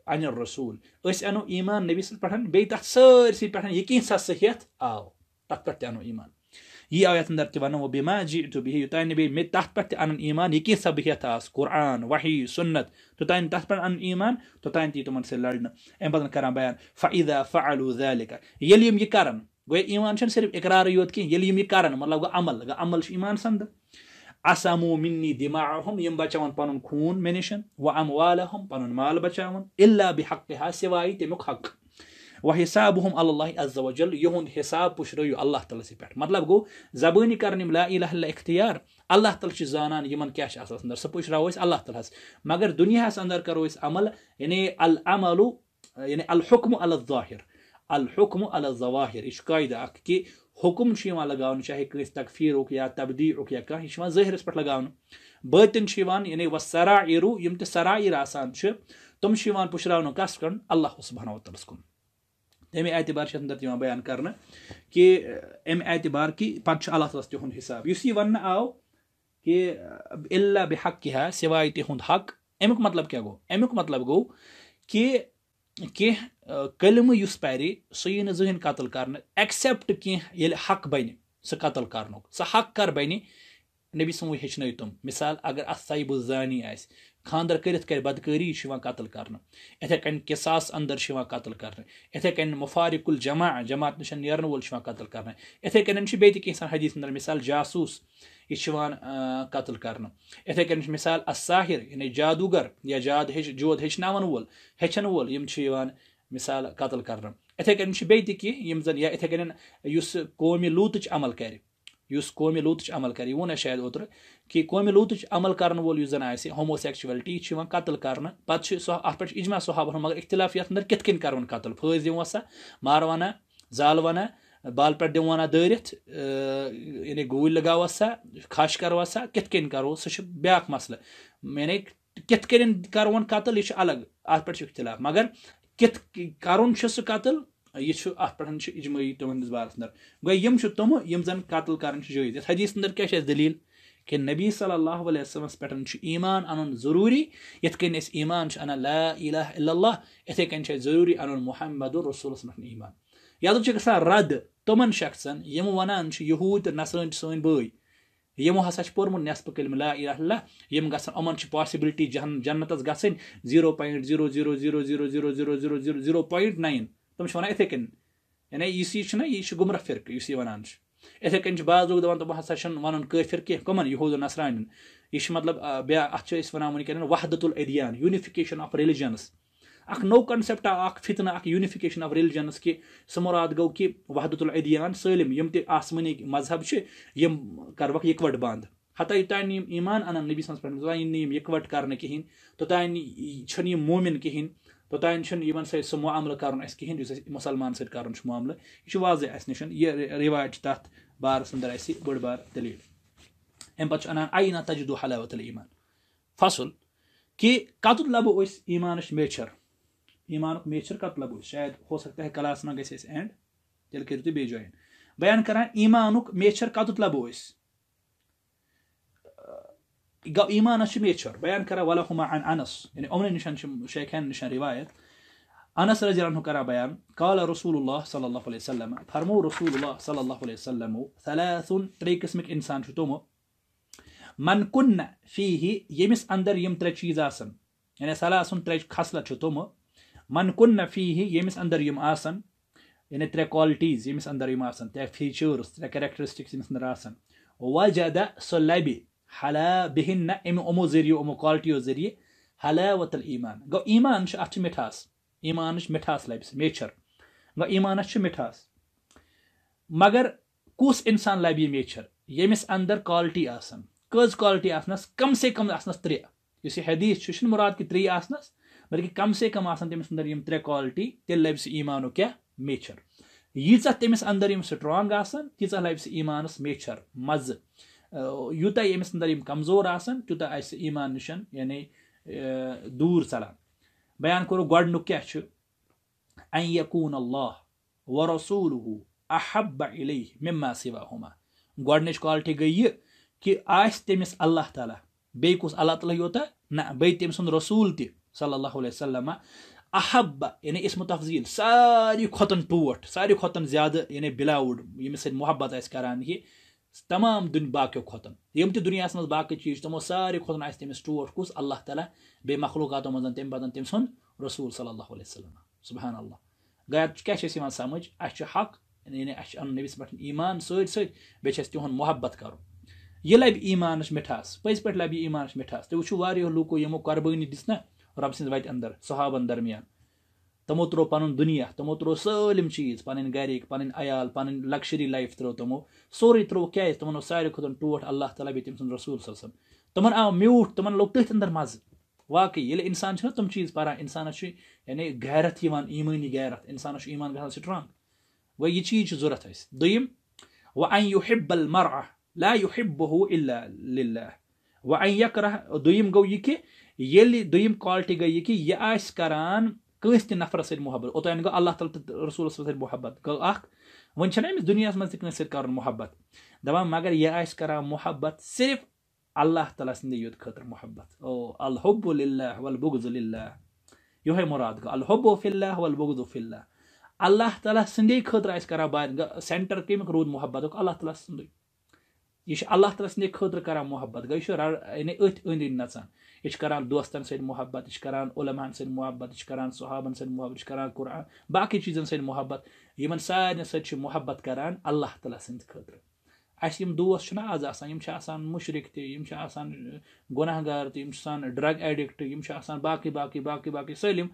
عن الرسول إيش انو ايمان نبي صلى الله عليه وسلم بيت احسر سي يقين سا صحيت او آه. تقت انو ايمان یہ آیت اندر تہ ونو بما جئت به یوتانی بی می تحت پٹ ان ایمان یہ کی سب ہیت اس قران وحی سنت تو تائن تحت پٹ ان ایمان تو تائن تی تمن سے لڑن ام بدن کرن بیان فاذا فعلوا ذلك یلیم یہ کرن گوی ایمان چن صرف اقرار یوت کی یلیم یہ کرن مطلب گو عمل گو عمل ش ایمان سند اسامو منی دماغهم یم بچاون پنن خون منیشن و اموالهم پنن مال بچاون الا بحقها سوای تمک حق وحسابهم على الله عز وجل يهون حساب بشريو الله تعالى سيبت مطلب قو زبوني كرنم لا إله الا اختيار الله تعالى چھِ زانان یِمن کیٛاہ چھِ اندر سُہ پٔشراوو أسۍ اللہ تعالیٰ ہَس مگر دُنیاہَس اندر کَرو أسۍ عمل يعني العمل يعني الحكم على الظاهر الحكم على چھُ إش قايدة کہِ حكم چھُ یِوان شاهي چاہے کٲنٛسہِ تقفیٖرُک یا تبدیٖرُک یا شما زهر اسبت یِوان ظٲہرَس پٮ۪ٹھ يعني وسرائرو يمت سرائر آسان شو تِم چھِ یِوان كاس کَس کُن اللہ صُبحانہ وتعالس تمے اعتبار سے اندر بیان کرتبار کی اللہ تعالیٰ تہد حساب اس یہ ون آو کہ اللہ بہ حق کی ہا سوائے تہد حق امی مطلب کیا گو امی مطلب گو کہ قلم اس پہ سو یسن قتل کرکسیپٹ حق بن سہ قتل کرنا حق کر بن نبی سمے ہوں مثال اگر اتائی بزانی آ خاندر کٔرِتھ کَرِ بدکٲری چھُ یِوان قتل کرنہٕ کٔنۍ کِساس اندر چھُ یِوان قتل کرنہٕ کٔنۍ مُفارِق الجما جماعت نِش نیرن وول چھُ یِوان قتل کرنہٕ کٔنۍ کرنے اتے کنسان حدیث جاسوٗس یہِ چھُ یِوان قتل کرنہٕ کٔنۍ چھُ مِثال الساحر یعنی جادوٗگر یا جاد ہیٚچھ جو ہچن وول ہچن وول یِم چھِ یِوان مِثال قتل کرنہٕ کٔنۍ کٔنۍ چھِ بیٚیہِ تہِ کینٛہہ یِم زَن یا یُس قومہِ لوٗتٕچ عمل کر یس قوم لوت عمل کر شاید اوتر کہ قوم لطت عمل کرن وول زن آومو سیکچویلٹی قتل پہ ات کرجما صحابہ مگر اختلاف یت اندر کت کن کتن قتل فض دا مار وا زالون بال پہ دارت یعنی گول گا سا کھش کروہ سا کت کن کرو کر سیاہ مسل یعنی کت کن قتل یہ الگ ات پہ اختلاف مگر کت کر سہ قتل یہ اجمعی تمہس بار گئی تم زن قتل کر جائز اس حدیث اندر کیا دلیل کہ نبی صلی اللہ علیہ وسلم امان انوی اِس ایمان انہ اتے کنوی ان محمد الرسولس محنت اینانج گانا رد تم شخصن وان سن سی بے ہم پورم نصف کلم لا الہ اللہ گھنٹ پاسبلٹی جن جنتس گھنٹ zero point zero zero zero zero zero zero zero zero zero point nine تم اتن یعنی اسی یہ گمرہ فرق یہ وانکن باز دسا وفر کھیل کمن یہ نسران یہ مطلب بیا واپ وحدت العدیان یونفکیشن آف ریلجنس ال نو کنسپٹ آپ فطنہ یونفکیشن آف ریلجنس کہ سمرات گو کہ وحدت العدیان سلم تسمانی مذہب سے کروک اکوٹ بند حتہ یوتان ان نبی سن پہ تعین کرنا کھین توان کن توتان اَسہِ مُسلمان سۭتۍ کَرُن چھُ معاملہٕ یہِ چھُ واضح اَسہِ نِش یہِ رِواج چھِ تَتھ بارَس بارس اَسہِ بٔڑ بار دٔلیٖل اَمہِ پَتہٕ چھُ اَنان آینا تجدو حلاوت فصل کہِ کَتُتھ لَبو أسۍ ایٖمانٕچ میچھر ایٖمانُک میچھر ایمانک لَبو أسۍ شاید ہو سکتا ہے کلاس اَسہِ اینٛڈ تیٚلہِ کٔرِو تُہۍ بیٚیہِ جویِن بیان ایٖمانُک میچھر کَتُتھ لَبو أسۍ قال ایمانە چ بێ چۆر بەیان کرا عن أنس يعني یعنی نشان شيء كان نشان رواية أنس رضي عنه كرا بيان قال رسول الله صلى الله عليه وسلم فرموا رسول الله صلى الله عليه وسلم ثلاث تريك اسمك إنسان شتومو من كنا فيه يمس أندر يم تري شيء زاسن يعني ثلاث تري خصلة شتومو من كنا فيه يمس أندر يم آسن يعني تري qualities يمس أندر يم آسن تري features تري characteristics يمس أندر آسن وجد صلبي حلا بہن نہ امو ذریعہ امو کالٹیو حلہ ورل ایمان گو ایمان ات مٹھاس ایمان مٹھاس لبس میچر گو ایمانس مٹھاس مگر کس انسان لب یہ میچر یمس اندر کالٹی آسن کز کالٹی آسنس کم سے کم آسنس ترے اس یہ حدیث مراد کہ ترے آسنس بلکہ کم سے کم آسن تمس اندر یم ترے کالٹی تیل ایمانو کیا میچر یہ تمس اندر یم سٹرانگ آسن تیہ لب ایمانس میچر مزہ یوتہ یمس اندر کمزور آسہِ ایٖمان نِش یعنی دوٗر ثلان بیان کوٚرُکھ کیٛاہ چھُ یقوٗن کر گون و رسول سِوا ہُما گچ کالٹی گٔے یہِ کہِ آسہِ تٔمِس اللہ تعالیٰ بیٚیہِ کُس اللہ تعالیٰ یوتہ نہ بیٚیہِ تٔمۍ سُنٛد رسوٗل تہِ صلی اللہ علیہ وسلم احب یعنی اسم تفضیٖل ساروی کتن ٹوٹھ ساروی تن زیادٕ یعنی بِلاوُڈ ییٚمِس سۭتۍ محبت آسہِ یہِ تمام دن باقی کوت دنیا مای چیز تمو سارے کتن آپ تم ٹوٹ کس اللہ تعالیٰ مخلوقاتوں مزا تمہیں بات تم سسول صلی اللہ علیہ وسلم سبحان اللہ گار کیا سمجھ اچھے حق یعنی اچھا انسٹ ایمان سر سی تہ محبت کر لب ایمانس مس پزی پہ لبی ایمانس مٹھاس تھی لوکو ہموں قربانی دب اندر صحابن درمیان تمو ترو پن دنیا تمو ترو سالم چیٖز پَنٕنۍ گاریک پَنٕنۍ ایال پَنٕنۍ لکشری لائف ترو تمو سوری ترو کیا ہے اوس سائر خودن ٹوٹ اللہ تعالیٰ رسول صلی اللہ علیہ وسلم تِمن آو میوٹ تِمن لوٚگ تٔتھۍ اندر مَزٕ واقعی ییٚلہِ اِنسان چھنا تِم چیٖز پارا انسان چھو یعنی غیرت یِوان ایمانی غیرت انسان چھو ایٖمان گژھان سٹرانٛگ وۄنۍ یہِ چیٖز چھُ ضوٚرتھ اَسہِ دوٚیِم وَ اَن یوٗ ہِبل لا یوٗ ہِبہٕ ہوٗ وَ اَن یَکرہ دوٚیِم گوٚو یہِ کہِ دوٚیِم کالٹی گٔے یہِ یہِ آسہِ کَران کٲنٛسہِ تہِ نفر سۭتۍ محبت اوٚتانۍ گوٚو اللہ تعالیٰ تہٕ رسوٗلَس سۭتۍ محبت گوٚو اَکھ وۄنۍ أمِس دُنیاہَس منٛز تہِ کٲنٛسہِ سۭتۍ کَرُن محبت دَپان مگر یہِ آسہِ کَران محبت صرف اللہ تعالیٰ سدی یوت خٲطرٕ محبت او الحب اللہ ح و اللہ یِہوٚے مُراد گوٚو الحب اللہ حل بغز اللہ اللہ تعالیٰ سندی خٲطرٕ آسہِ کَران بات سینٹر كی رود محبت كل تعالیٰ سُنٛدُے یہ اللہ تعالیٰ سندے خطر کر محبت گئی یعنی اند اند نچان یہ دوستن سی محبت یہ علماء علمان محبت یہ صحابن محبت یہ كر قرآن باقی چیزن سر محبت ان سارے محبت كر اللہ تعالیٰ سند خطر خطرہ دس نا آج آشرق آسان گناہ گار آسان تمہ ایڈکٹ باقی باقی باقی باقی سلم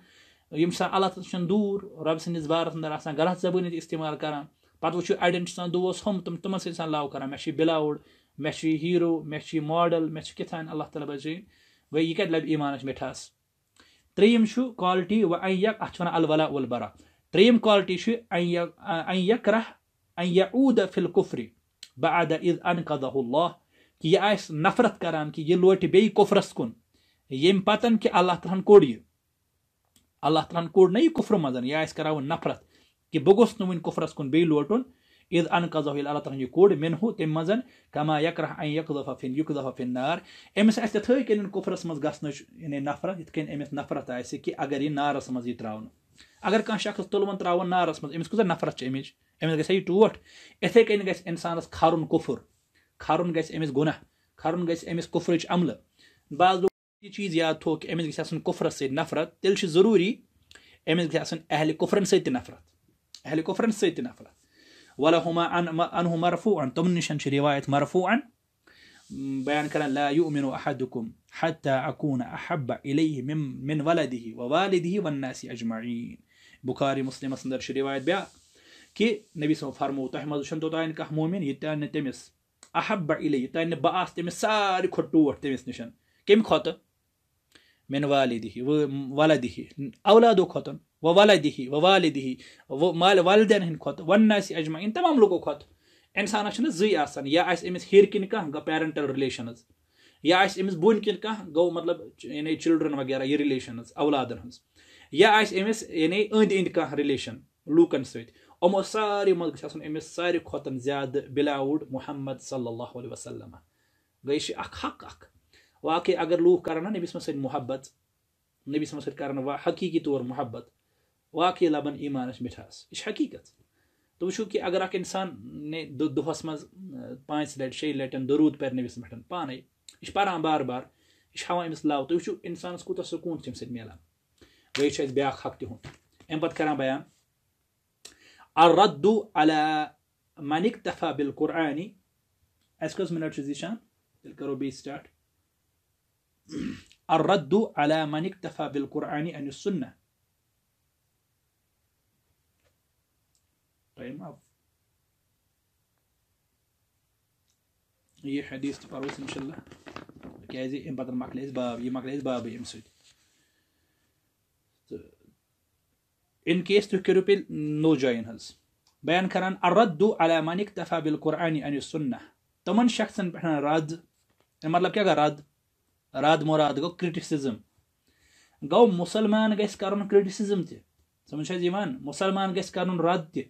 اللہ تشن دور ربہ سندس بار ادر آسان غلط زبانی استعمال كر وٕچھو اَڑٮ۪ن چھِ آسان آسان دوس ہُم تِم تِمَن سۭتۍ لَو کَران پتہ وڑا بِلاوُڈ مےٚ تم یہِ ہیٖرو مےٚ می یہِ ماڈَل مےٚ می کیٛاہ میتھان اللہ تعالیٰ بَچٲیِن یہِ کَتہِ لَبہِ ایٖمانٕچ مِٹھاس ترٛیٚیِم چھُ کالٹی وَ اَتھ وک اتھ و البرا ترٛیٚیِم کالٹی چھُ فِل کُفرِ اللہ کہِ یہِ آسہِ نفرت کہِ یہِ لوٹہِ بیٚیہِ کُفرَس کُن ییٚمہِ پَتَن کہِ اللہ تعالیٰ ہَن کوٚڑ یہِ اللہ تعالیٰ ہَن کوٚڑ نہ یہِ کُفرٕ منٛز یہِ آسہِ کَران وۄنۍ نفرت کہ بہٕ گوٚژھ نہٕ وٕنہِ کُفرَس کُن بیٚیہِ لوٹُن كر بھيل قزا ییٚلہِ اللہ تعالہ كہ كو مو تم من کما يک راہ اين يک دفاہ فِن يک دفعہ فن نار کٔنۍ کُفرَس منٛز گژھنٕچ یعنی نفرت یِتھ کٔنۍ أمِس نفرت آسہِ کہِ اگر یہِ نارَس منٛز یہِ ترٛاونہٕ اگر کانٛہہ شخص تُلوُن ترٛاوُن نارَس منٛز أمِس کۭژاہ نفرت چھِ أمِچ أمِس گژھِ ہا یہِ ٹوٹھ امچ امس گيا ٹوٹ اتھے کن گھر انسانس کرن کفر کرن گناہ کھرن گز امس کفرچ عمل بہت لوگ چيز ياد أمِس گژھِ آسُن کُفرَس سۭتۍ نفرت تیٚلہِ ضروٗری أمِس گژھِ ضرورى امس کُفرَن سۭتۍ تہِ نفرت أهل كفر سيتنا فلا ولهما عن أنه مرفوعا تمنشن شي رواية مرفوعا بيان كلام لا يؤمن أحدكم حتى أكون أحب إليه من من ولده ووالده والناس أجمعين بكاري مسلم صندر شي رواية بيا كي نبي سو فرمو تحمد شن تو تاين كه مؤمن يتان تمس أحب إليه تاين بأس تمس ساري خطوة تمس نشن كم خطو من والده ولده أولاده خطو و والدہ و و ودہی والدہی وال والد ونس اجماعی تمام لوگوں زی آسان یا آس امس ہیر کن گو پیرنٹل ریلیشنز یا آس امس بون کن کم گو مطلب یعنی چلڈرن وغیرہ یہ ریلیشنز اولادن یا آس امس یعنی اند اند یاد ریلیشن لوکن ست سارے گھر امس سارے کتن زیادہ بلاؤڈ محمد صلی اللہ علیہ وسلم گئی اخ حق اخ واقعی اگر لوگ کر نبی موس محبت نبی موس سارا حقیقی طور محبت واقعی لبن ایمانش مٹھاس یہ حقیقت تو وچو کہ اگر اک انسان نے دو دہس مز پانچ لٹ شی لٹن درود پر نبس پہ پانے یہ پران بار بار یہ ہوا امس لو تھی وچو کو تو سکون تم سے ملا وے چھ بیا حق تہ تہد ام پت کران بیان الرد على من اكتفى بالقرآن اس کو منٹ چیز شان کرو بی سٹارٹ الرد على من اكتفى بالقرآن ان السنه فاهم هي حديث تقروس ان شاء الله كازي ام بدل باب اسباب يماكل باب ام سويت ان كيس تو كروبيل نو جاين هز بيان كران الرد على من اكتفى بالقران ان السنه تمن شخص بحنا رد المطلب كيا رد رد مراد گو کرٹیسزم گو مسلمان گژھِ کرُن کرٹیسزم تہِ سمجھ حظ یِوان مسلمان گژھِ کرُن رد تہِ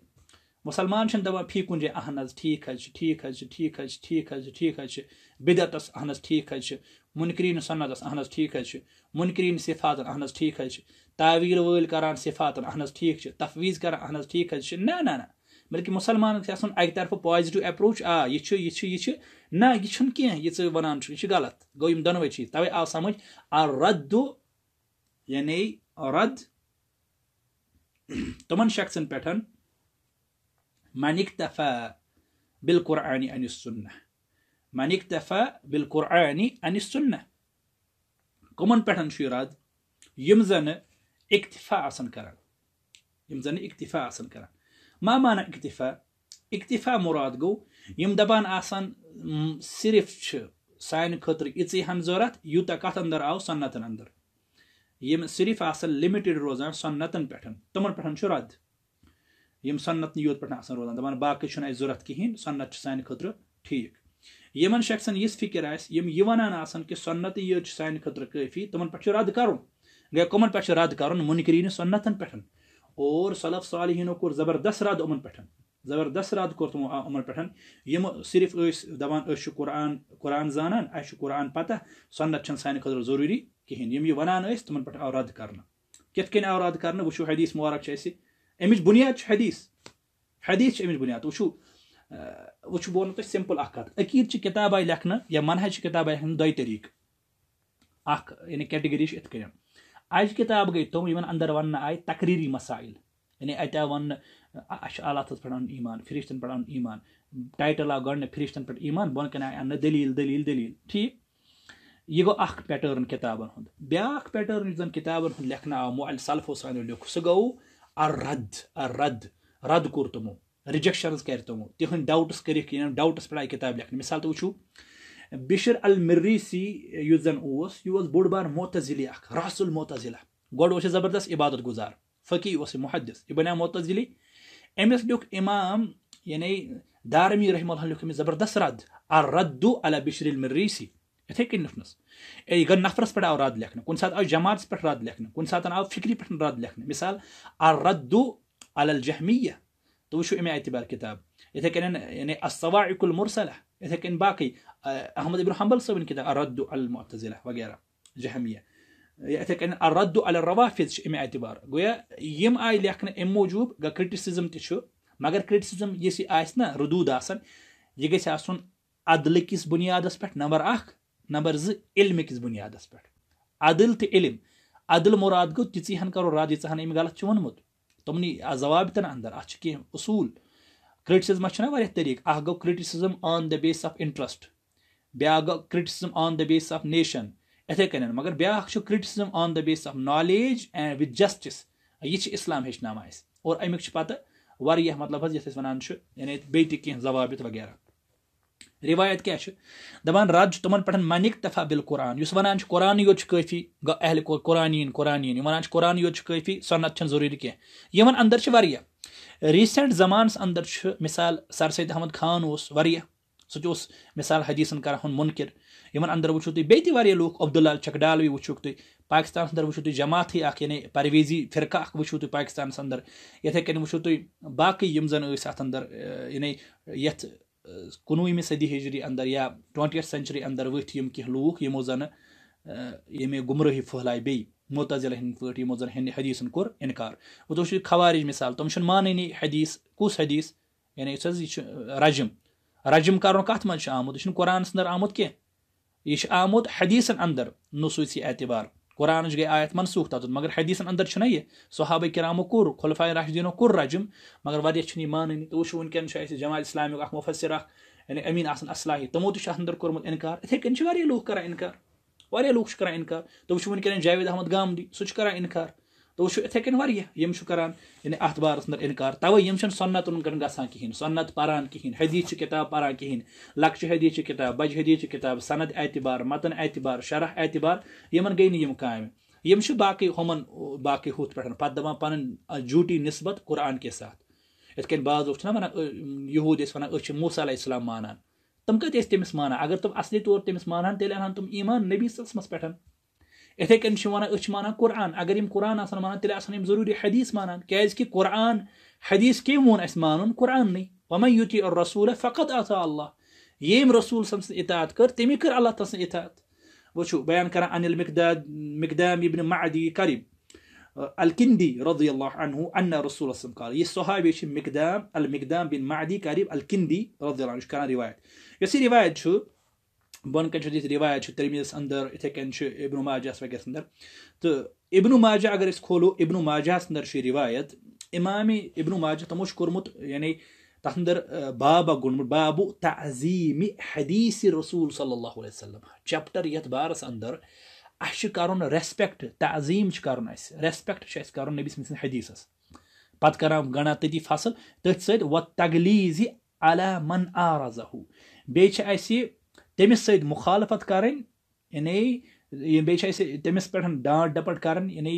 مسلمان دان فی کئی اہم ٹھیک ٹھیک حو ٹھیک حیک ٹھیک بدعت اہم ٹھیک حو منکرین سنتس اہم ٹھیک ہے منکر صفاتن اہم ٹھیک ہے تاویر ول کر صفات اہم ٹھیک تفویض کران اہن ٹھیک حو نہ نلکہ مسلمان گھر آن اکفل پوزٹو ایپروچ آ یہ کہ یہ غلط گو دے چیز توہے آو سمجھ رد یعنی رد تم شخصن پہ من اكتفى بالقرآن عن السنة من اكتفى بالقرآن عن السنة كمان بحثن شو يراد يمزن اكتفاء عصن كران يمزن اكتفاء عصن كران ما معنى اكتفاء اكتفاء مُراد قو يمدبان عصن صرف چھِ سانہِ خٲطرٕ یِژٕے ہن ضوٚرَتھ یوٗتاہ کَتھ اَندَر آو سنة اَندَر يم صرف عصن لِمِٹِڈ روزان سنة بحثن تمان بحثن شو رَد یم سنت ن یوت آسان روزان دپان باقی ضرورت کہین سنت سان خطر ٹھیک یمن شخصن شخصنس فکر آہ یہ کہ سنت یوت سانفی تم پد کر رد کر منکرین سنتن اور پور کور زبردست رد ان زبردست رد کور تمو کمن پہ یہ صرف داشن قرآن زانہ قرآن پتہ سنت سانہ خطرض ضروری کہین یم یہ ونان تمن پد آو رد کرنا ودیث مارکیٹ امچ بنیاد حدیث حدیث امچ بنیاد و شو وہ تک سمپل اخت عقیدہ کتب آئی لکھنج کی کتب آئی لکھن درکریش اتنا آج کتاب گئی تم اندر ون آئی تقرری مسائل یعنی ات ون اچھا عالات پھر او ایمان فرشتن پھر ان ایمان ٹائٹل آو گتن پہ ایمان بنک آئی ان دلی دل دل ٹھیک یہ گو اخ کتابن بیاا پیٹرن جو کتاب لکھن آول سلفوں سانوں لو سو ارد ا رد رد کمو رجکشنز کرو تہد ڈاؤٹس کریم ڈاؤٹس پہ آئی کتاب لکھن مثال تو وو بشر المریسی زن اس بوڑ بار محتیلی اخ گۄڈٕ اوس یہِ زبردست عبادت گُزار فقی اوس یہِ محدث یہِ بَنیو معتلی أمِس لیوٚکھ اِمام یعنی دارمی رحمہ اللہ لیوٚکھ أمِس زبردست رد آر ردو علیٰ بشر المرویسی یِتھٕے کٔنۍ لیوٗکھنَس اے یہِ گوٚو نفرَس پٮ۪ٹھ آو رد لیکھنہٕ کُنہِ ساتہٕ آو جماعتَس پٮ۪ٹھ رد لیکھنہٕ کُنہِ ساتہٕ آو فِکرِ پٮ۪ٹھ رد لیکھنہٕ مِثال الردو الجہمیہ تُہۍ وٕچھِو اَمہِ اعتبار کِتاب یِتھٕے کٔنۍ یعنی الصواعق المرسلہ یِتھٕے کٔنۍ باقٕے احمد ابن حنبل صٲبٕنۍ کِتاب الرد المعتزلہ وغیرہ جہمیہ یِتھٕے کٔنۍ الرد الروافظ چھِ اَمہِ اعتبار گویا یِم آیہِ لیکھنہٕ اَمہِ موٗجوٗب گوٚو کرٹِسِزم تہِ چھُ مگر کرٹِسِزم یُس یہِ آسہِ نہ رٔدوٗد آسان یہِ گژھِ آسُن عدلہٕ کِس بُنیادَس پٮ۪ٹھ نمبر اکھ نمبر زٕ زلم کِس بنیاد پٮ۪ٹھ عدل تہٕ علم عدل مراد گو تیان کرو رات أمۍ غلط و تم نی ضوابط اندر اتھ اصول کرٹسزمس واریاہ طٔریٖقہٕ اخ گوٚو کرٹسزم on the base of interest بیا گوٚو کرٹسم on the base of nation کٔنۍ مگر چھُ بیاٹسزم on the base of knowledge and with justice یہ اسلام چھُ پَتہٕ واریاہ مطلب حظ یَتھ أسۍ وَنان چھُ یعنی بیٚیہِ تہِ کینٛہہ ضوابط وغیرہ رِوایت چھِ دَپان روایت کیا رات تم پنک دفعہ بال قرآن یوت چھُ کٲفی اہل یِم وَنان چھِ قو یوت چھُ کٲفی سۄنت یوتی ضروٗری کینٛہہ کی اندر چھِ واریاہ ریسنٹ زمانہ اندر چھُ مِثال سر سید احمد خان اوس واریاہ سُہ تہِ سو مثال حدیثن مُنکِر یِمن اندر تُہۍ بیٚیہِ تہِ واریاہ لُکھ چک چکڈالوی وچوک تُہۍ پاکستان اندر تُہۍ اکھ یعنی پرویزی اکھ تُہۍ ویستانس اندر کٔنۍ تُہۍ باقٕے یِم زن ٲسۍ ات اندر یعنی کُنوُہمہِ صدی ہجری اندر یا ٹوینٹی سینچری اندر ؤتھۍ یِم کینٛہہ لوٗکھ یِمو ییٚمہِ گُمرٲہی پھٔہلایہِ ورت ہم کھیل لوگ ہموں زیمہ گمرہی پھلائے متضر ہند پیو حدیثن کنکار خوارِج مِثال تِم چھِنہٕ مانٲنی حدیٖث کُس حدیٖث یعنی یُس حظ یہِ چھُ رَجِم رَجِم کَرُن کَتھ منٛز چھُ آمُت یہِ چھُنہٕ قۄرانَس قرآن آمُت کینٛہہ یہِ چھُ آمُت حدیثن ادر نصوٗصی اعتبار قرآن گٔے آیت منسوٗخ تَتھ مگر حدیٖثن اَندر چھُنہ یہِ صحابے کرامو کوٚر خۄلفاے راشدیٖنو کوٚر رَجم مگر واریاہ چھُنہٕ مانن مانٲنی تہٕ وٕچھو وٕنکٮ۪ن چھُ اَسہِ جماعت اِسلامیُک اخ مُفصر اکھ یعنی أمیٖن احسن اصلاحی تِمو تہِ چھُ اَتھ اَندر کوٚرمُت اِنکار اتھے کٔنۍ چھِ واریاہ لُکھ کران اِنکار واریاہ لُکھ شکرا اِنکار تُہۍ وٕچھِو وٕنکٮ۪ن جاوید احمد گام دی چھُ کران اِنکار تو وہ چوکی ات بار انکار توائے سنتن کن گھانا سنت پہن ح پہ لکچہ حدیث کتاب بجے حدیث کتاب سند اعتبار متن اعتبار شرح اعتبار ان گئی نیے کام باقی ہون باقی ہوت پہ پہان پوٹی نسبت قرآن کے ساتھ اتنے باز و یہود و موسیٰ علیہ السلام مانا تم مانان اگر تم اصلی طور تم مان تیل ان نبی صسمس پ اِتھے کٔنۍ چھِ وَنان أسۍ چھِ مانان قرآن اگر یِم قرآن آسان مانان تیٚلہِ آسان یِم ضروٗری حدیٖث مانان کیٛازِکہِ قرآن حدیٖث کٔمۍ ووٚن اَسہِ مانُن قرآنٕے وَمَے یُتُے رسوٗل فقط آسان اللہ ییٚمۍ رسوٗل سٕنٛز اِطاعت کٔر تٔمی کٔر اللہ تعالیٰ سٕنٛز اِطاعت وٕچھو بیان کران انل مقداد مقدام ابن معدی قریٖب الکِندی رضی اللہ عنہ انا رسول وسلم قال یہِ صحابی چھِ مقدام المقدام بن معدی قریٖب الکِندی رضی اللہ عنہ چھُ کران رِوایت یۄس یہِ رِوایت چھُ رِوایت بن کن روایت تریمس اندر اتن ابنو ماجہ وکیس اندر تو ابنو ماجہ اگر کھولو اِبنو ابنو ماجہس اندر روایت امامی ابنو ماجہ تموش کتنے تک اندر بابا گوڑم باب و تعظیم حدیث رسول صلی اللہ علیہ وسلم یَتھ بارَس اَندر اَسہِ اَسہِ چھُ چھُ کَرُن کَرُن تعظیٖم و چھُ اَسہِ کَرُن نبی سٕنٛدِس حدیٖثَس پَتہٕ کَران کرپٹ تٔتی فصٕل تٔتھۍ سۭتۍ وَ تگلیٖزِ علا من علامن بیٚیہِ چھِ اَسہِ تٔمِس سۭتۍ مُخالفت کَرٕنۍ یعنی بیٚیہِ چھِ اَسہِ تٔمِس پٮ۪ٹھ ڈانٹ ڈپٹ کَرٕنۍ یعنی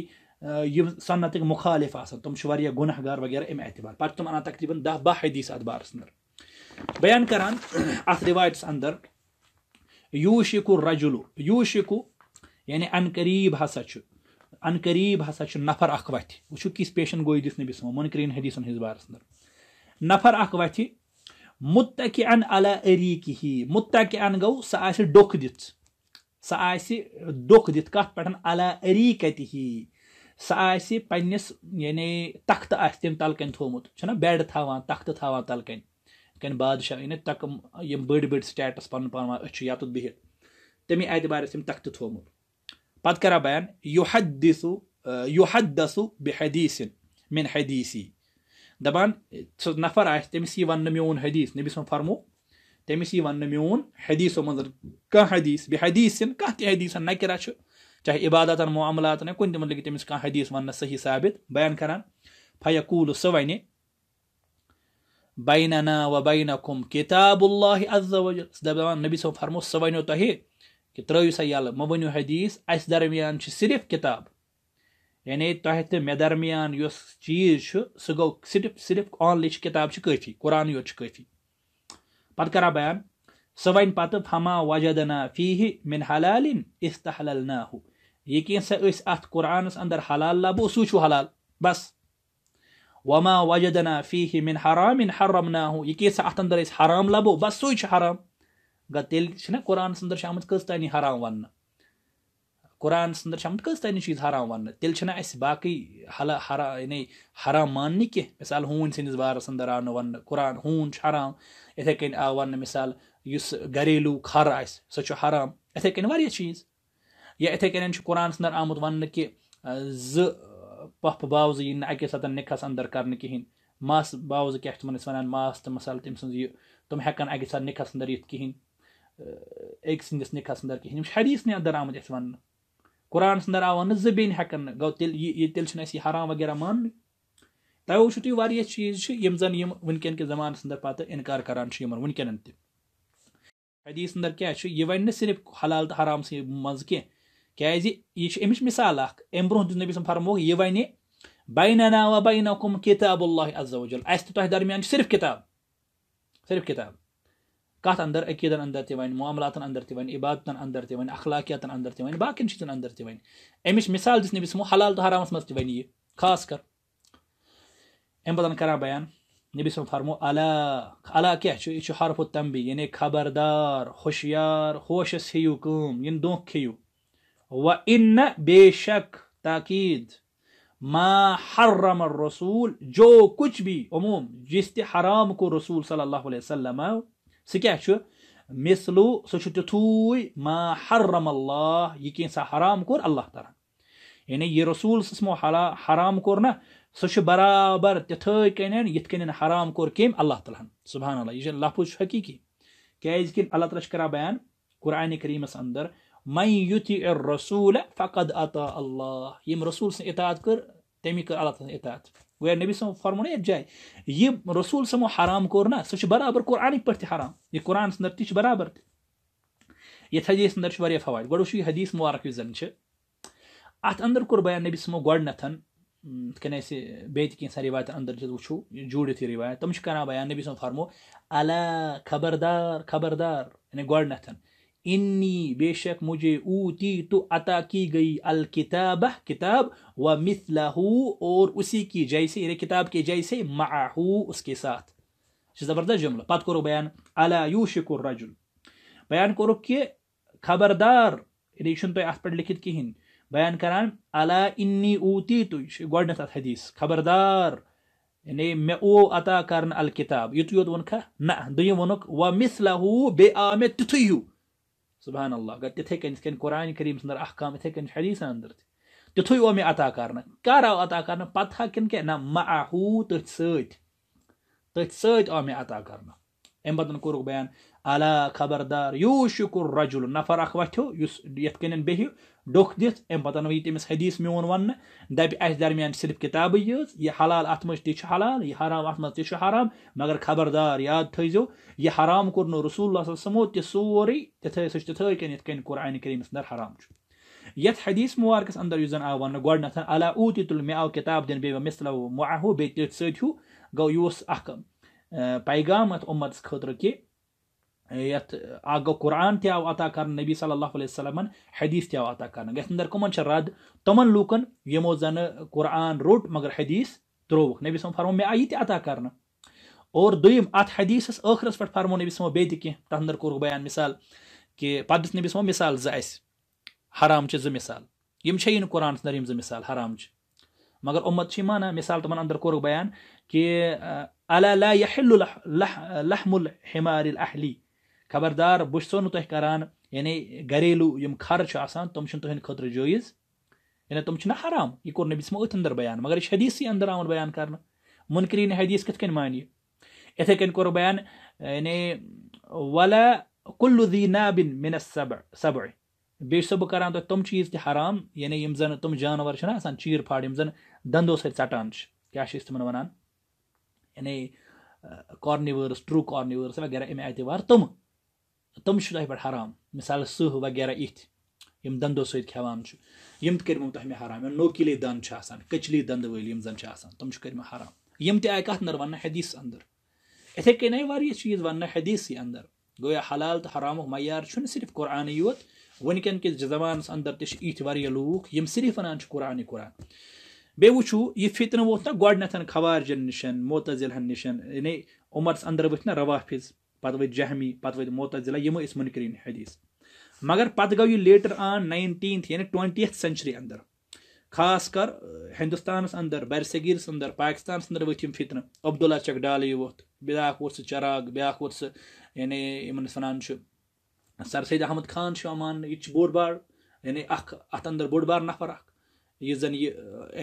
یِم سنتٕکۍ مُخالِف آسان تِم چھِ واریاہ گناہ گار وغیرہ اَمہِ اعتبار پَتہٕ چھِ تِم اَنان تقریٖباً دَہ بَہہ حدیٖث اَتھ بارَس منٛز بیان کَران کروایت (clears throat) اندر ووشو رج الو یوشو یعنی انقریب ہساقریب ہسا کے نفر اخ و کس پیشن گوئی حد نبی منقرین بارَس منٛز نفر اَکھ وَتھِ مطہ ان عریقہ ہی مطہ گ سا آ سہ دھ دن الری کت ہی سا آنس یعنی تختہ آہ تم تھومت چھنا بیڈ تھاوان تخت تھاوان تلکن کن یعنی بادشاہ یعنی تک یہ بڑ سٹیٹس پن پن پانچ یات بہت تمے اعتبار سے تخت تھومت پتہ کرا بیان یو حدیث یوحد من حدیثی دبان سُہ نفر آسہِ تٔمِس یی وَننہٕ میون حدیٖث نبی سُنٛد فرمو تٔمِس یی وَننہٕ میون حدیٖثو منٛز کانٛہہ حدیٖث بیٚیہِ حدیٖثن کانٛہہ تہِ حدیٖثن نَکِرا چھُ چاہے عباداتَن معاملاتَن یا کُنہِ تہِ منٛز تٔمِس کانٛہہ حدیٖث وَننہٕ صحیح ثابت بیان کران فیقوٗل سُہ وَنہِ بیننا و بینکُم کِتاب اللہ عزا وجل سُہ دَپہِ دَپان نبی صٲب فرمو سُہ وَنیو تۄہہِ کہِ ترٛٲیِو سا یَلہٕ مہٕ ؤنِو حدیٖث اَسہِ درمیان چھِ صرف کِتاب یعنی تۄہہِ تہٕ مےٚ درمیان یُس چیٖز چھُ سُہ گوٚو صرف صرف کِتاب چھِ کٲفی آن لابی قرانی ہووت کیفی پھر بین سہ ون پاتا وجدنہ فی من حلال اصط حلو یہی أسۍ اَتھ قرآنَس اندر حلال لَبو سُے چھُ حلال بَس وما وجدنا فی مِن حرام حرم نا اَتھ کھاتے أسۍ حرام لَبو بَس سُے چھُ حرام گوٚو تیٚلہِ گہ تیل قرآن اندر آم کر حرام وَننہٕ قرآنس اندر آم کستانی چیز حران ون تھی باقی حل حرا یعنی حرام مانن مثال ہون سند بارس اندر آوہن قرآن ہون حرام اتے کن آو و مثال اس گریلو کر آس حرام حام اتے واریاہ چیز یا اتے کھانے قرآن ادر آمت ون زف باوضہ یقین اک سات نکھ ادر کرنے کہین ماس باوضہ کیا ماس تو مثال تم سن تم ہک نکھس اندر یادس نکھس اندر کہدیس ندر آمت ون قرآنس گوٚو تیٚلہِ یہِ تیٚلہِ چھُنہٕ اَسہِ یہِ حرام وغیرہ تۄہہِ وٕچھِو تُہۍ واریاہ چیٖز چھِ یِم یِم زَن وٕنکٮ۪ن کِس ماننے پَتہٕ اِنکار ونکس چھِ ادر وٕنکٮ۪ن تہِ حدیٖث ونکن تدید چھُ یہِ وَنہِ نہٕ صرف حلال تہٕ حرام سے مز کی کچھ امچ مثال ام برس فرموح یہ ون بینا باقم کِتاب اللہ اَسہِ تہٕ تۄہہِ درمیان چھِ صرف کِتاب صرف کِتاب كات اندر اكيدا اندر تيوين معاملات اندر تيوين عبادت اندر تيوين اخلاقيات اندر تيوين باقين شيء اندر تيوين امش مثال دس جسني سمو حلال تو حرام مس تيوين خاص کر ام بدن کرا بیان نبی سم فرمو الا الا کیا چھ یہ حرف التنبی یعنی يعني خبردار ہوشیار ہوشس ہیو کم ین يعني دونک کھیو و ان بے شک تاکید ما حرم الرسول جو کچھ بھی عموم جس حرام کو رسول صلی اللہ علیہ وسلم سُہ چھُ مِثلو سُہ چھُ تِتھُے ما حرم اللہ یہِ کن سا حرام کوٚر اللہ تعالیٰ یعنی یہِ رسول سم حرا حرام نہ سُہ چھُ برابر تِتھٕے تتھائی یِتھ یعنی حرام کوٚر کٔمۍ اللہ تعالیٰ ہن سُبحان اللہ یہِ چھُ لفظ چھُ حقیقی کزکہ اللہ تعالیٰ چھُ کران بیان قرآنہِ کرم ادر مائ یتھی رسول فقت عطا اللہ ییٚمۍ رسول سٕنٛز اطاط کٔر تٔمی کٔر اللہ تعالیٰ تعالی ستعات گویا نبی سارم نا جائے یہ رسول سمو حرام کور نا برابر کار اینک پہ حرام یہ قرآن سندر تیش برابر تھی یہ حدیث فوائد حدیث مبارک زن کے ات اندر کور بیان نبی سمو سم گھنتھ اتنی اہل بیوایت اندر ووڑت یہ روایت تما بیان نبی سن فرمو الا خبردار خبردار یعنی گھت انی بے شک مجھے اوتی تو عطا کی گئی الکتاب کتاب و مس للہ اسی کی جیسے یعنی کتاب کے جیسے اس کے ساتھ زبردست جملہ پت کرو بیان الا یوشک الرجل بیان کرو کہ خبردار یعنی یہ چھو تھی ات لکھت کہین بیان کران الا انی اوتی تو یہ گھر ات حدیث خبردار یعنی مے او عطا کرن الکتاب یہ توت وونکھا نہ دم ووک و مس لہو بے آتھ ہوں سبحان اللہ تت قرآن کریم سے کام اتھے شدید اندر تھیت آطا کر آو عطا کر مہ آو تین تطا کر امہ بیان عالا خبردار یہ شکر رج نفر اختو اسن بیو دِتھ اَمہِ پَتہٕ یہِ تٔمِس حدیٖث میون وَننہٕ دَپہِ اَسہِ درمیان چھِ صرف کِتابٕے یٲژ یہِ حلال اَتھ منٛز تہِ چھُ حلال یہِ حرام اَتھ منٛز تہِ چھُ حرام مگر خبردار یاد تھٲیزیو یہِ حرام کوٚر نہٕ رسول اللہ سمو تہِ سورُے تِتھٕے سُہ چھُ صموت سوری تت سن کنکر یس اندر یَتھ حدیث مُبارکَس اندر یُس زَن آو و گھنتھ الا دِنہٕ بیٚیہِ مِثلو مو بیٚیہِ تٔتھۍ سۭتۍ ہیوٗ گوٚو یہِ اوس اَکھ پیغام اَتھ اُمَتَس خٲطرٕ کہِ آگو قرآن عطا کرن نبی صلی اللہ علیہ وسلم حدیث عطا کرن اندر کمن کمنج رد تم لوکن قرآن روٹ مگر حدیث نبی فرمو تروق نبیس ورم عطا کر اور ددیثس ٲخرس پٮ۪ٹھ فرمو نبی بیٚیہِ تہِ کینٛہہ تک اندر کوٚرُکھ بیان مثال کہ پہ دبس زٕ زہ حرام چھِ زٕ یِم چھے مثالی قرآن اندر یِم زٕ مثال حرام چھِ مگر اُمت چھِ مانان مِثال تِمن اندر کوٚرُکھ بیان کہِ الا لا اللہ لہم الحمار الہلی خبردار بہٕ چھُسو نہٕ تۄہہِ کَران یعنی گریلوٗ یِم گریلو چھِ آسان تِم چھِنہٕ تُہٕنٛدِ خٲطرٕ جٲیِز یعنی تِم چھِنہ حرام یہِ کوٚر کور نو أتھۍ اندر بیان مگر یہِ چھِ حدیثی اندر آمُت بیان کَرنہٕ مُنکریٖن حدیٖث کِتھ کٔنۍ مانہِ یہِ یِتھَے کٔنۍ کوٚر بیان یعنی ولہ کُلُدی نابِن مِنَس منس صبر بیٚیہِ چھُسو بہٕ کَران تۄہہِ تِم چیٖز تہِ حرام یعنی یِم زَن تِم چھِنہ آسان چیٖر پھاڑ یِم زَن سۭتۍ ژَٹان چھِ کیٛاہ چھِ أسۍ تِمَن وَنان یعنی کارنِوٲرٕس ٹرٛوٗ کارنِوٲرٕس وغیرہ اَمہِ اعتبار تِمہٕ تۄہہِ پٮ۪ٹھ حرام مِثال سٕہہ وغیرہ یِتھۍ یِم یِم سۭتۍ کھٮ۪وان تہِ اتب تۄہہِ مےٚ حرام یِم چھِ آسان کٔچلی وٲلۍ نوکیلی چھِ آسان تِم چھِ تم حرام تی نر و حدیث اندر یِتھَے کٔنۍ آئی واریاہ چیٖز وَننہٕ حدیٖثی اندر گویا حلال تہٕ حرامُک معیار چھُنہٕ صرف قرآنٕے یوت وٕنکٮ۪ن کِس وسمان اندر لوٗکھ یِم صرف وَنان چھِ ونانے قرآن بیٚیہِ وٕچھو یہِ فطر ووتھ نہ گۄڈٕنٮ۪تھ خوارجَن نِش موتزیلن نِش یعنی عُمرَس اندر ورتھ نہ روافظ جہمی وہمی پہ وحت ضلعہ یہ منکرن حدیث مگر پو لیٹر آن نائنٹینت یعنی ٹوئنٹ سینچری اندر خاص کر ہندوستانس اندر برصغیر اندر پاکستانس اندر ؤتھۍ یِم فطر عبد اللہ چک ڈالی بیٛاکھ ووٚتھ سُہ چراغ بیٛاکھ ووٚتھ سُہ یعنی یِمن أسۍ وَنان سیون سر سید احمد خان چھُ چھُ یِوان ماننہٕ یہِ تہِ بوٚڑ بار یعنی اکھ اتھ اندر بوٚڑ بار نفر اکھ یُس زن یہِ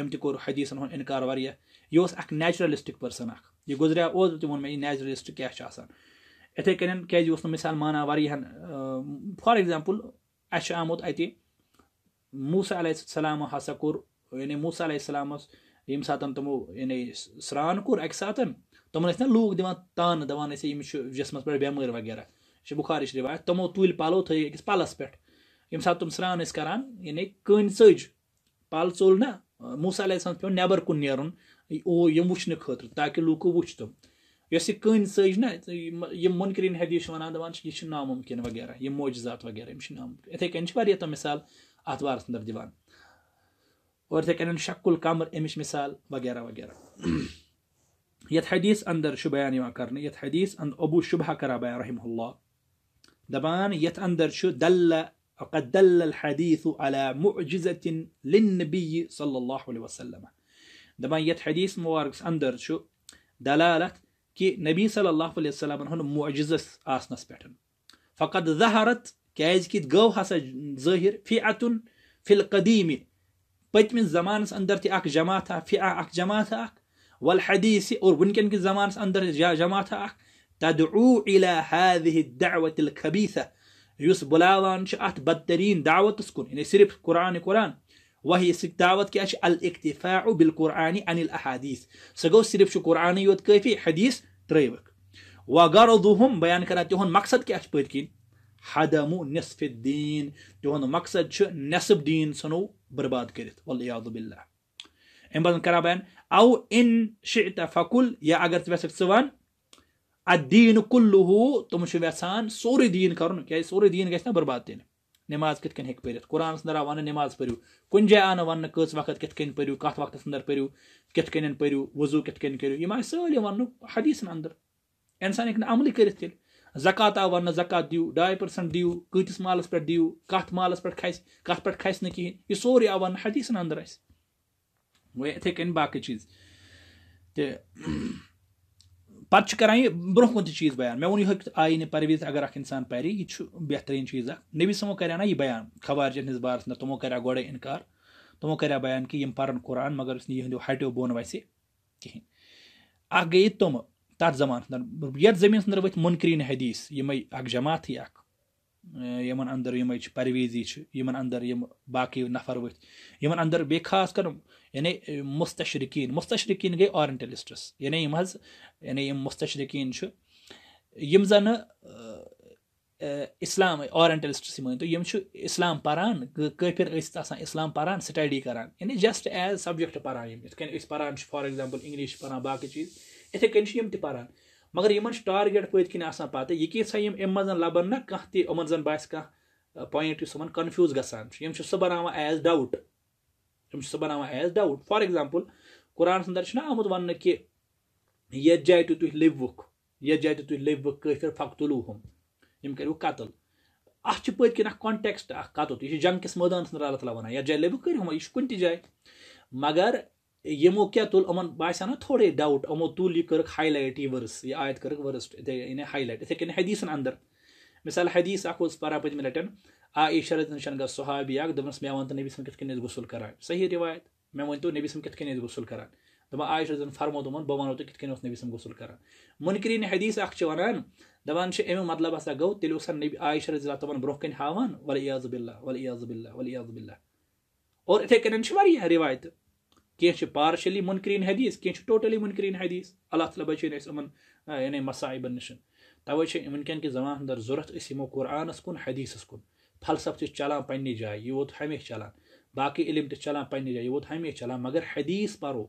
أمۍ تہِ کوٚر ہُنٛد اِنکار واریاہ اخن یہ کدیثن انکار واقعہ یہ اس نیچرلسٹک پسن اخت گزر میں یہ نیچرلسٹ آسان یِتھَے کٔنۍ اتہ اوس نہٕ مِثال مانا واریاہَن فار اَسہِ چھُ آمُت اَتہِ موٗسا علیہ السلامہ ہسا کوٚر یعنی موسا علیہ السلام سات تموہ یعنی سران کو اکہ سات تم نا لک دان چھُ جِسمَس پٮ۪ٹھ بٮ۪مٲرۍ وغیرہ یہِ چھِ بُخارٕچ رِوایت تِمو تُلۍ پَلو تیے أکِس پَلَس پٮ۪ٹھ ییٚمہِ ساتہٕ تِم سرٛان ٲسۍ کَران یعنی کٔنۍ كھن ج پل ںہ موسا علیہ نیرُن او یِم وٕچھنہٕ خٲطرٕ تاکہِ لوٗکو وٕچھ تِم یۄس یہِ کٔنۍ سٲج نہ یِم مُنکرین حدیث چھِ وَنان دَپان چھِ یہِ چھُ نامُمکِن وغیرہ یِم موجزات وغیرہ یِم چھِ نامُمکِن یِتھٕے کٔنۍ چھِ واریاہ تِم مِثال اَتھ بارَس اندر دِوان اور یِتھٕے کٔنۍ شکُل کَمر اَمِچ مِثال وغیرہ وغیرہ یَتھ (clears throat) حدیث اندر چھُ بیان یِوان کرنہٕ یَتھ حدیث اند ابوٗ شُبہ کران بیان رحمہ اللہ دَپان یَتھ اندر چھُ دلہ وقد دل الحديث على معجزة للنبي صلى الله عليه وسلم دبان يت حديث مبارك اندر شو دلالة کہِ نبی صلی اللہ علیہ وسلمن ہُنٛد معجزس آسنس پٮ۪ٹھ فقط زہرت کیٛازِکہِ گوٚو ہسا ظٲہِر فی اتُن فِل قدیٖمہِ پٔتمِس زمانس اندر تہِ اکھ جماعتھا فِعا اکھ جماعتھا اکھ والحدیٖث اور وٕنکٮ۪ن کِس زمانس اندر جماعتھا اکھ تدعو الى هذه الدعوة الخبيثة یُس بُلاوان چھُ اتھ بدتریٖن دعوتس کُن یعنی يعني صرف قرآن قرآن وهي سك دعوت كاش الاكتفاع بالقرآن عن الأحاديث سقو سرب شو قرآن يوت كيفي حديث تريبك وغرضهم بيان كرا تهون مقصد كاش بيتكين حدم نصف الدين تهون مقصد شو نصب دين سنو برباد كرت والعياذ بالله ام بدن كرا او ان شئت فكل يا اگر تبسك سوان الدين كله تمشي بسان سوري دين كرن كاي سوري دين كاش برباد دين نماز کتنی ہک پرانس اندر آماز پن جائیں ون کچھ وقت کت پس اندر پریو کتنے پریو وزو کت کر سوری ونک حدیثہ اندر انسان ہک عمل زکات آو و زکات دور ڈا پسنٹ دتس مالس پہ دیکی کت مال پس کت پھس نوری آدیثہ اندر اِس ورن باقی چیز تو پہ یہ بروہ کی چیز بیان میں وون یہ آپ پرویز اگر ایک انسان پیتھ بہترین چيز ايک نويس موقع کیا نا بیان خبارجن ہند بار تمو کا گنکار تمو كا بیان کہ ہم پارن قرآن مگر اس ہٹیو بون وسہ کہین ایک گیے تم تر زمانہ ادر يت زمین ادر وری منقرن حديس یہ جماعتی اندر یچ پیزی اندر باقی نفر ورت اندر بہت خاص کرو یعنی مستشرقین مسترقین گئی اورینٹلسٹس یعنی حضیم یعنی مسترقین زلام اورسٹس مانتو یمل پاران قفر آپ اسلام پٹڈی کر جسٹ ایز سبجیکٹ پاران چھِ فار چیٖز یِتھَے کٔنۍ چھِ یِم تہِ بتانا مگر ان ٹارگیٹ آسان پتہ پتہ یہی ام من لبن نا کھانا تیم زن باس کھانا پوائنٹس ان کنفیوز گان سے سب بنانا ایز ڈوٹ ہم سے سب بنانا ایز ڈاؤٹ فار ایگزامپل قرآن ادرہ آمت ون کہ تھی لبھوک یعہ تھی لبھر فخت الوہم کرتل اتر پت کانٹیکسٹ اتل یہ جمکس میدان سن رالت وا یو جائے لب کر یہ جائے مگر یمو باس نا تھوڑے ڈاؤٹ ہمائی لائٹ یہ ورس یہ آیت کرسٹ ہائی لائٹ اتنے حدیثن اندر مثال حدیث اخان پتمن لن عشرت سہ حاوی دے ون تو نبی سن کتنے غسل کر صحیح روایت مے ورنو نبی سن کتنے غسل کر دعشن فرم بہ تک اوس نبی سم غسل کر منکرین حدیث وقت امی مطلب گوٚو تیٚلہِ اوس نبی تا رضی اللہ برونٛہہ کَنہِ ہاوان و عیاز بلہ ول عاز بلہ ول عاز بلہ اور واریاہ رِوایتہٕ کچھ پارشلی منکرین حدیث ٹوٹلی منقرین حدیث اللہ تعالیٰ بچی اِس مصائبن نش توہ زمانہ اندر ضرورت اِس قرآن کن حدیثس کن فلسفہ چلان پائیں ووت ہمیشہ چلان باقی علم تش چلان ووت ہمیشہ چلان مگر حدیث پو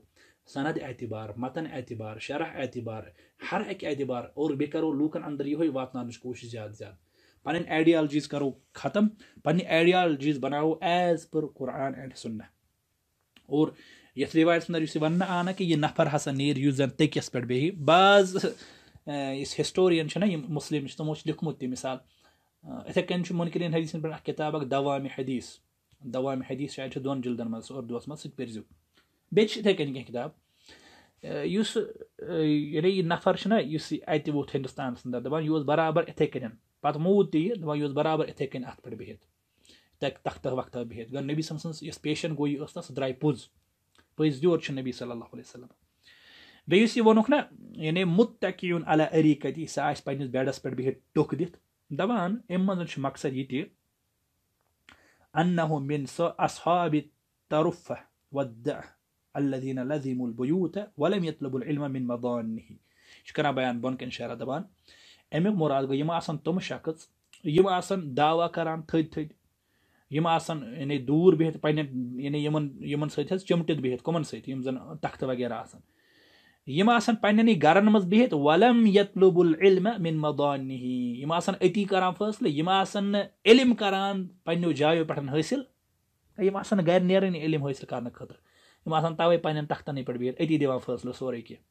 سند اعتبار متن اعتبار شرح اعتبار ہر اک اعتبار اور ابھی کرو لوکن اندر واتناونٕچ کوٗشِش زیادٕ زیادٕ زیادہ آیڈیالجیٖز کرو ختم پہ آیڈیالجیٖز بنو ایز قرآن اینڈ سُنہ اور یتھ منٛز یُس یہِ وَننہٕ ون کہِ یہِ نفر ہسا نیرِ یُس زَن تٔکِس پٮ۪ٹھ بیٚہہِ بعض یُس ہِسٹورِیَن یِم مُسلِم چھِ تِمو چھِ لیوٚکھمُت تہِ مِثال یِتھَے کٔنۍ چھُ تھی حدیٖثَن پٮ۪ٹھ اَکھ کِتاب اَکھ دوامہِ حدیٖث دوامہِ حدیٖث شاید چھِ دۄن جِلدَن منٛز منٛز اُردوَس سُہ تہِ پٔرۍزیو بیٚیہِ چھِ یِتھَے کٔنۍ کینٛہہ کِتاب یُس یعنی یہِ یہِ یہِ نفر چھُنہ یُس اَتہِ ووٚتھ ہِندُستانَس دَپان اوس برابر یِتھَے یہ پَتہٕ موٗد تہِ یہِ دَپان یہِ اوس برابر یِتھَے کٔنۍ اَتھ پٮ۪ٹھ بِہِتھ تَتہِ تختہ وقت بِہِتھ گوٚو نبی سٕنٛز یۄس پیشَن گویی ٲس نہ نا درٛایہِ پوز поиздевать Наби, саллаллаху алейхи салям. بیٚیہِ یُس یہِ ووٚنُکھ نہ یعنی مُتقیٖن علا أریٖقتی سُہ آسہِ پنٛنِس بٮ۪ڈَس پٮ۪ٹھ بِہِتھ ٹوٚکھ دِتھ دَپان اَمہِ منٛز چھُ مقصد یہِ أنه مِن سو اَصحابِ طرُفہ وَدَ الذين لذیٖم البيوت وَلم یتلب العلم مِن مضانه یہِ چھُ کَران بیان بۄن کَنہِ شعرا دَپان اَمیُک مُراد گوٚو یِم آسَن تِم شخص یِم آسَن دعوا کَران تھٔدۍ تھٔدۍ آسان ہمیں یعنی دور بہت پنون یعنی سا چمٹت بہت کمن سم تختہٕ وغیرہ آسان آسان آن گرن العلم آسان کران فٲصلہٕ مزت الحیم فاصلے یہ آل کر پنو جاؤ پن حاصل گھر نی عل حاصل کرنے خاطر ہم آوے پن تختن پہ بہت اتی سورُے کینٛہہ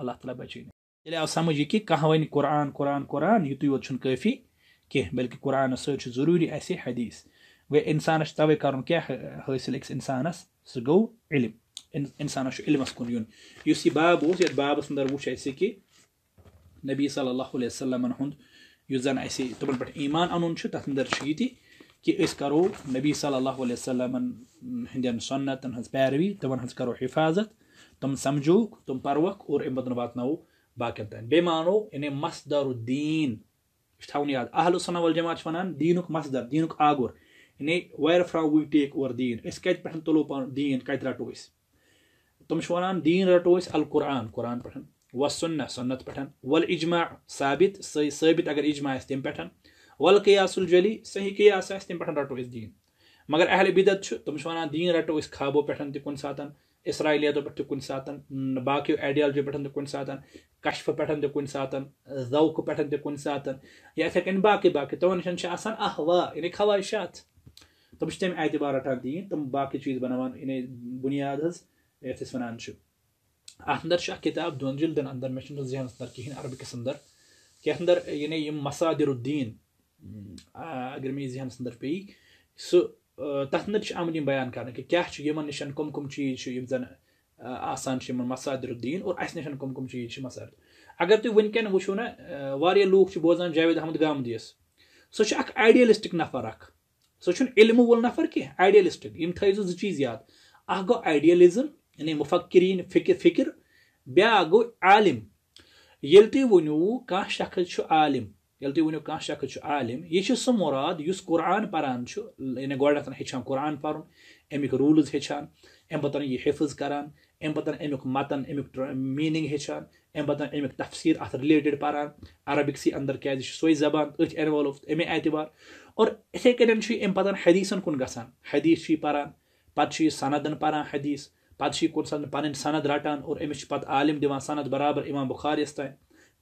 اللہ تعالیٰ بچہ آپ سمجھ کانٛہہ وَنہِ قرآن قرآن قرآن یوت چھُنہٕ کٲفی کینٛہہ قفی کی سۭتۍ چھُ ضروٗری اَسہِ حدیث اِنسانَس تَوَے کَرُن کیٛاہ حٲصِل أکِس اِنسانَس سُہ گوٚو علم اِنسانَس چھُ علمَس کُن یُن یُس یہِ باب اوس یَتھ بابَس بابس وٕچھ اَسہِ کہِ نبی صلی اللہ علیہ وسلمَن ہُنٛد یُس زَن اَسہِ تِمَن پٮ۪ٹھ ایٖمان اَنُن چھُ تَتھ ایمان چھُ یہِ تہِ کہِ أسۍ کَرو نبی صلی اللہ علیہ و سلن ہند ہٕنٛز ہز پیروی تمہ کرو حفاظت تم اور اَمہِ پَتہٕ واتناوو واتن تانۍ بیٚیہِ مانو یعنی مَسدَر الدیٖن یہِ چھُ تھاوُن یاد اہل السن جماعت چھِ وَنان دیٖنُک مَسدَر دیٖنُک آگُر یعنی ویر فرام وی ٹیک اوور رَٹو أسۍ تِم چھِ وَنان دیٖن رَٹو أسۍ القرآن قرآن پٮ۪ٹھ پہ سُنت پٮ۪ٹھ وَل اِجما ثابِت صحیح ثٲبِت اگر اِجما آسہِ تَمہِ پٮ۪ٹھ وَل قیاس الجلی صحیح قیاس آسہِ تَمہِ پٮ۪ٹھ رَٹو أسۍ دیٖن مگر اہل بِدت چھُ تِم چھِ وَنان دیٖن رَٹو أسۍ خابو پٮ۪ٹھ پٮ۪ٹھ پٮ۪ٹھ تہِ تہِ تہِ کُنہِ کُنہِ اِسرایلیتو باقیو بدت تم دین رٹو خواب تنہ سات اسرائلیتوں کن سات با آئیڈیاجی تنہ کشف تنہک باقٕے باقی باقی تمہیں آنا اہ واہ یعنی اچھ تم تمہ اعتبار رٹان دین تم باقی چیز بنانا یعنی بنیاد حض ونان ات حسان کتاب دون جلدن اندر مے ذہنس اندر کہین عربکس اندر کہ اندر یعنی یم مسادر الدین اگر مے ذہنس اندر پی سہ تفرش آمن بی بیان کرم کم کم چیز زن آسان یمن مسادر الدین اور اس کم کم چیز مسادر اگر تھی ونک وچو نا وایا لوگ بوزان جاوید احمد گامدیس سہ سیڈیلسٹک نفر اخ سوچن علم وول نفر کھانے آئیڈلسٹک زٕ چیٖز یاد اکھ گوٚو گوڈزم یعنی مفقرین فکر فکر بیاق گو عالم ؤنِو کانٛہہ شخص چھُ عالم کانٛہہ شخص چھُ عالم سُہ مُراد یُس قرآن پَران چھُ یعنی پہ ہیٚچھان قرآن پَرُن اَمِکۍ پک رولز اَمہِ پَتَن یہ حفظ کرانے بک متن میننگ ہچہ امن پتہ امیک تفصیر ات ریلیٹ پربکس اندر چھِ سۄے زبان أتھۍ اِنوالو اَمے اعتبار اور اتے كن امن حدیثن كن گا حدیث پہ یہِ کُنہِ ساتہٕ پَنٕنۍ سات رَٹان اور أمِس چھِ پَتہٕ عالِم دِوان ص برابر عوام بُخارِس تانۍ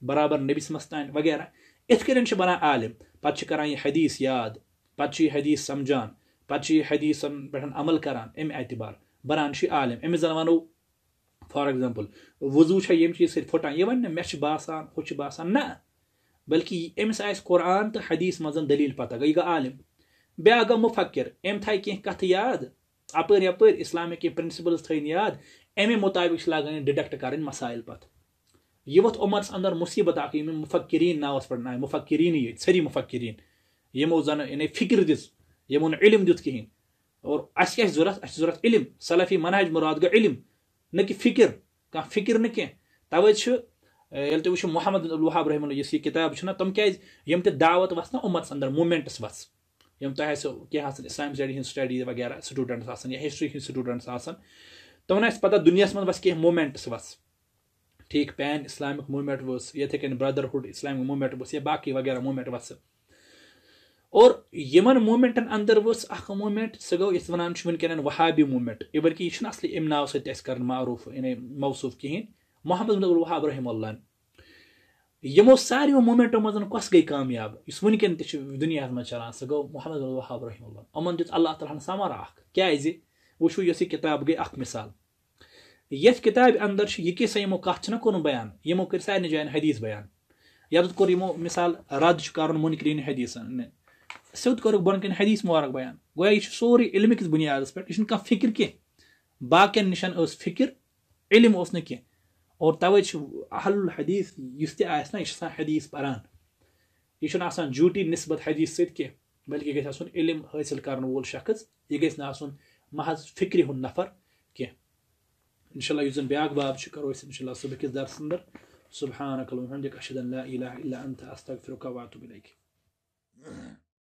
برابر نبِسمَس تانۍ وغیرہ کٔنۍ چھِ بَنان عالِم پَتہٕ چھِ کَران یہِ حدیث یاد پَتہٕ پہ حدیث سمجھان پہ یہ حدیثن کَران اَمہِ اعتبار بَنان یہِ عالِم أمِس زَن وَنو فار وضوٗ ییٚمہِ چیٖز سۭتۍ پھٕٹان یہِ وَنہِ نہٕ مےٚ چھُ باسان ہُہ چھُ باسان نہ بلکہ أمس آس قرآن تو حدیث من دلیل پتہ گئی گے عالم بیا مفکر گو مفقر یاد اپر یپر اپلامک کی پرنسپلز تیین یاد امے مطابق لاگان ڈڈیکٹ کریں مسائل پتہ وت عمرس اندر مصیبت اکھ الگ مفقین ناس پڑے مفق یت سری زن یعنی فکر دس ہموں نل دین اوور کیا علم سلفی مناہج مراد گے علم نکر کھانا فکر نیو سے ییٚلہِ تُہۍ وٕچھِو محمد یُس یہِ کِتاب چھُنہ تِم کیازِ یِم تہِ دعوت اُمَتس اَندر وس نا یِم تۄہہِ مومینٹس کینٛہہ آسان اِسلام اسلام ہِنٛز سڈڈی وغیرہ آسان یا ہِسٹری ہِنٛدۍ ہند آسان آن آسہِ پتہ دنیا منٛز مس کینٛہہ مومینٹس وس ٹھیٖک پین اسامک ؤژھ ورس کٔنۍ بردرہڈ اسلامک مومینٹ ؤژھ یا باقٕے وغیرہ مومینٹ وس اور ان مومینٹن اندر ورس اخ مومیٹ سا گو یس واقع ورنہ مومیٹ انصلی ام نا سر معروف موصوف کھین محمد اللہ الوہاب رحمہ اللہ یمو ساروی مومنٹو من کس گئی کامیاب ضرور دنیا میں چلان سو گو محمد الوہاب ابرحمہ اللہ عمن اللہ تعالیٰ ہن سمر اخ کی وچو یس یہ کتاب گئی اخ مثال یہ کتاب اندر سے یِمو کہ چھُنہ کوٚرمُت بیان یِمو کر سارنٕے جایَن حدیٖث بیان کوٚر یِمو مِثال رد چھُ حدیٖثن سیوٚد کوٚرُکھ سوکھ بن حدیٖث مبارک بیان گویا یہِ چھُ سورُے علمہٕ کِس سوری عمل یہِ چھُنہٕ کانٛہہ یہ کینٛہہ باقین باقی ٲس ثکر علم اوس نہٕ کینٛہہ اور توج اهل الحديث يستي آسنا يش سان حديث پران یہ چھنہ آسان جوٹی نسبت حدیث سۭتۍ کینٛہہ بلکہ یہِ گژھِ آسُن علم حٲصِل کَرَن وول شخص یہِ گژھِ نہٕ محض فِکرِ ہُنٛد نفر کینٛہہ اِنشاء اللہ یُس زَن بیٛاکھ باب چھُ کَرو أسۍ اِنشاء اللہ صُبحکِس درسَس اندر سُبحانک اللہُ وبحمدِک اشہد ان لا الہ الا انت استغفرک واتوب الیک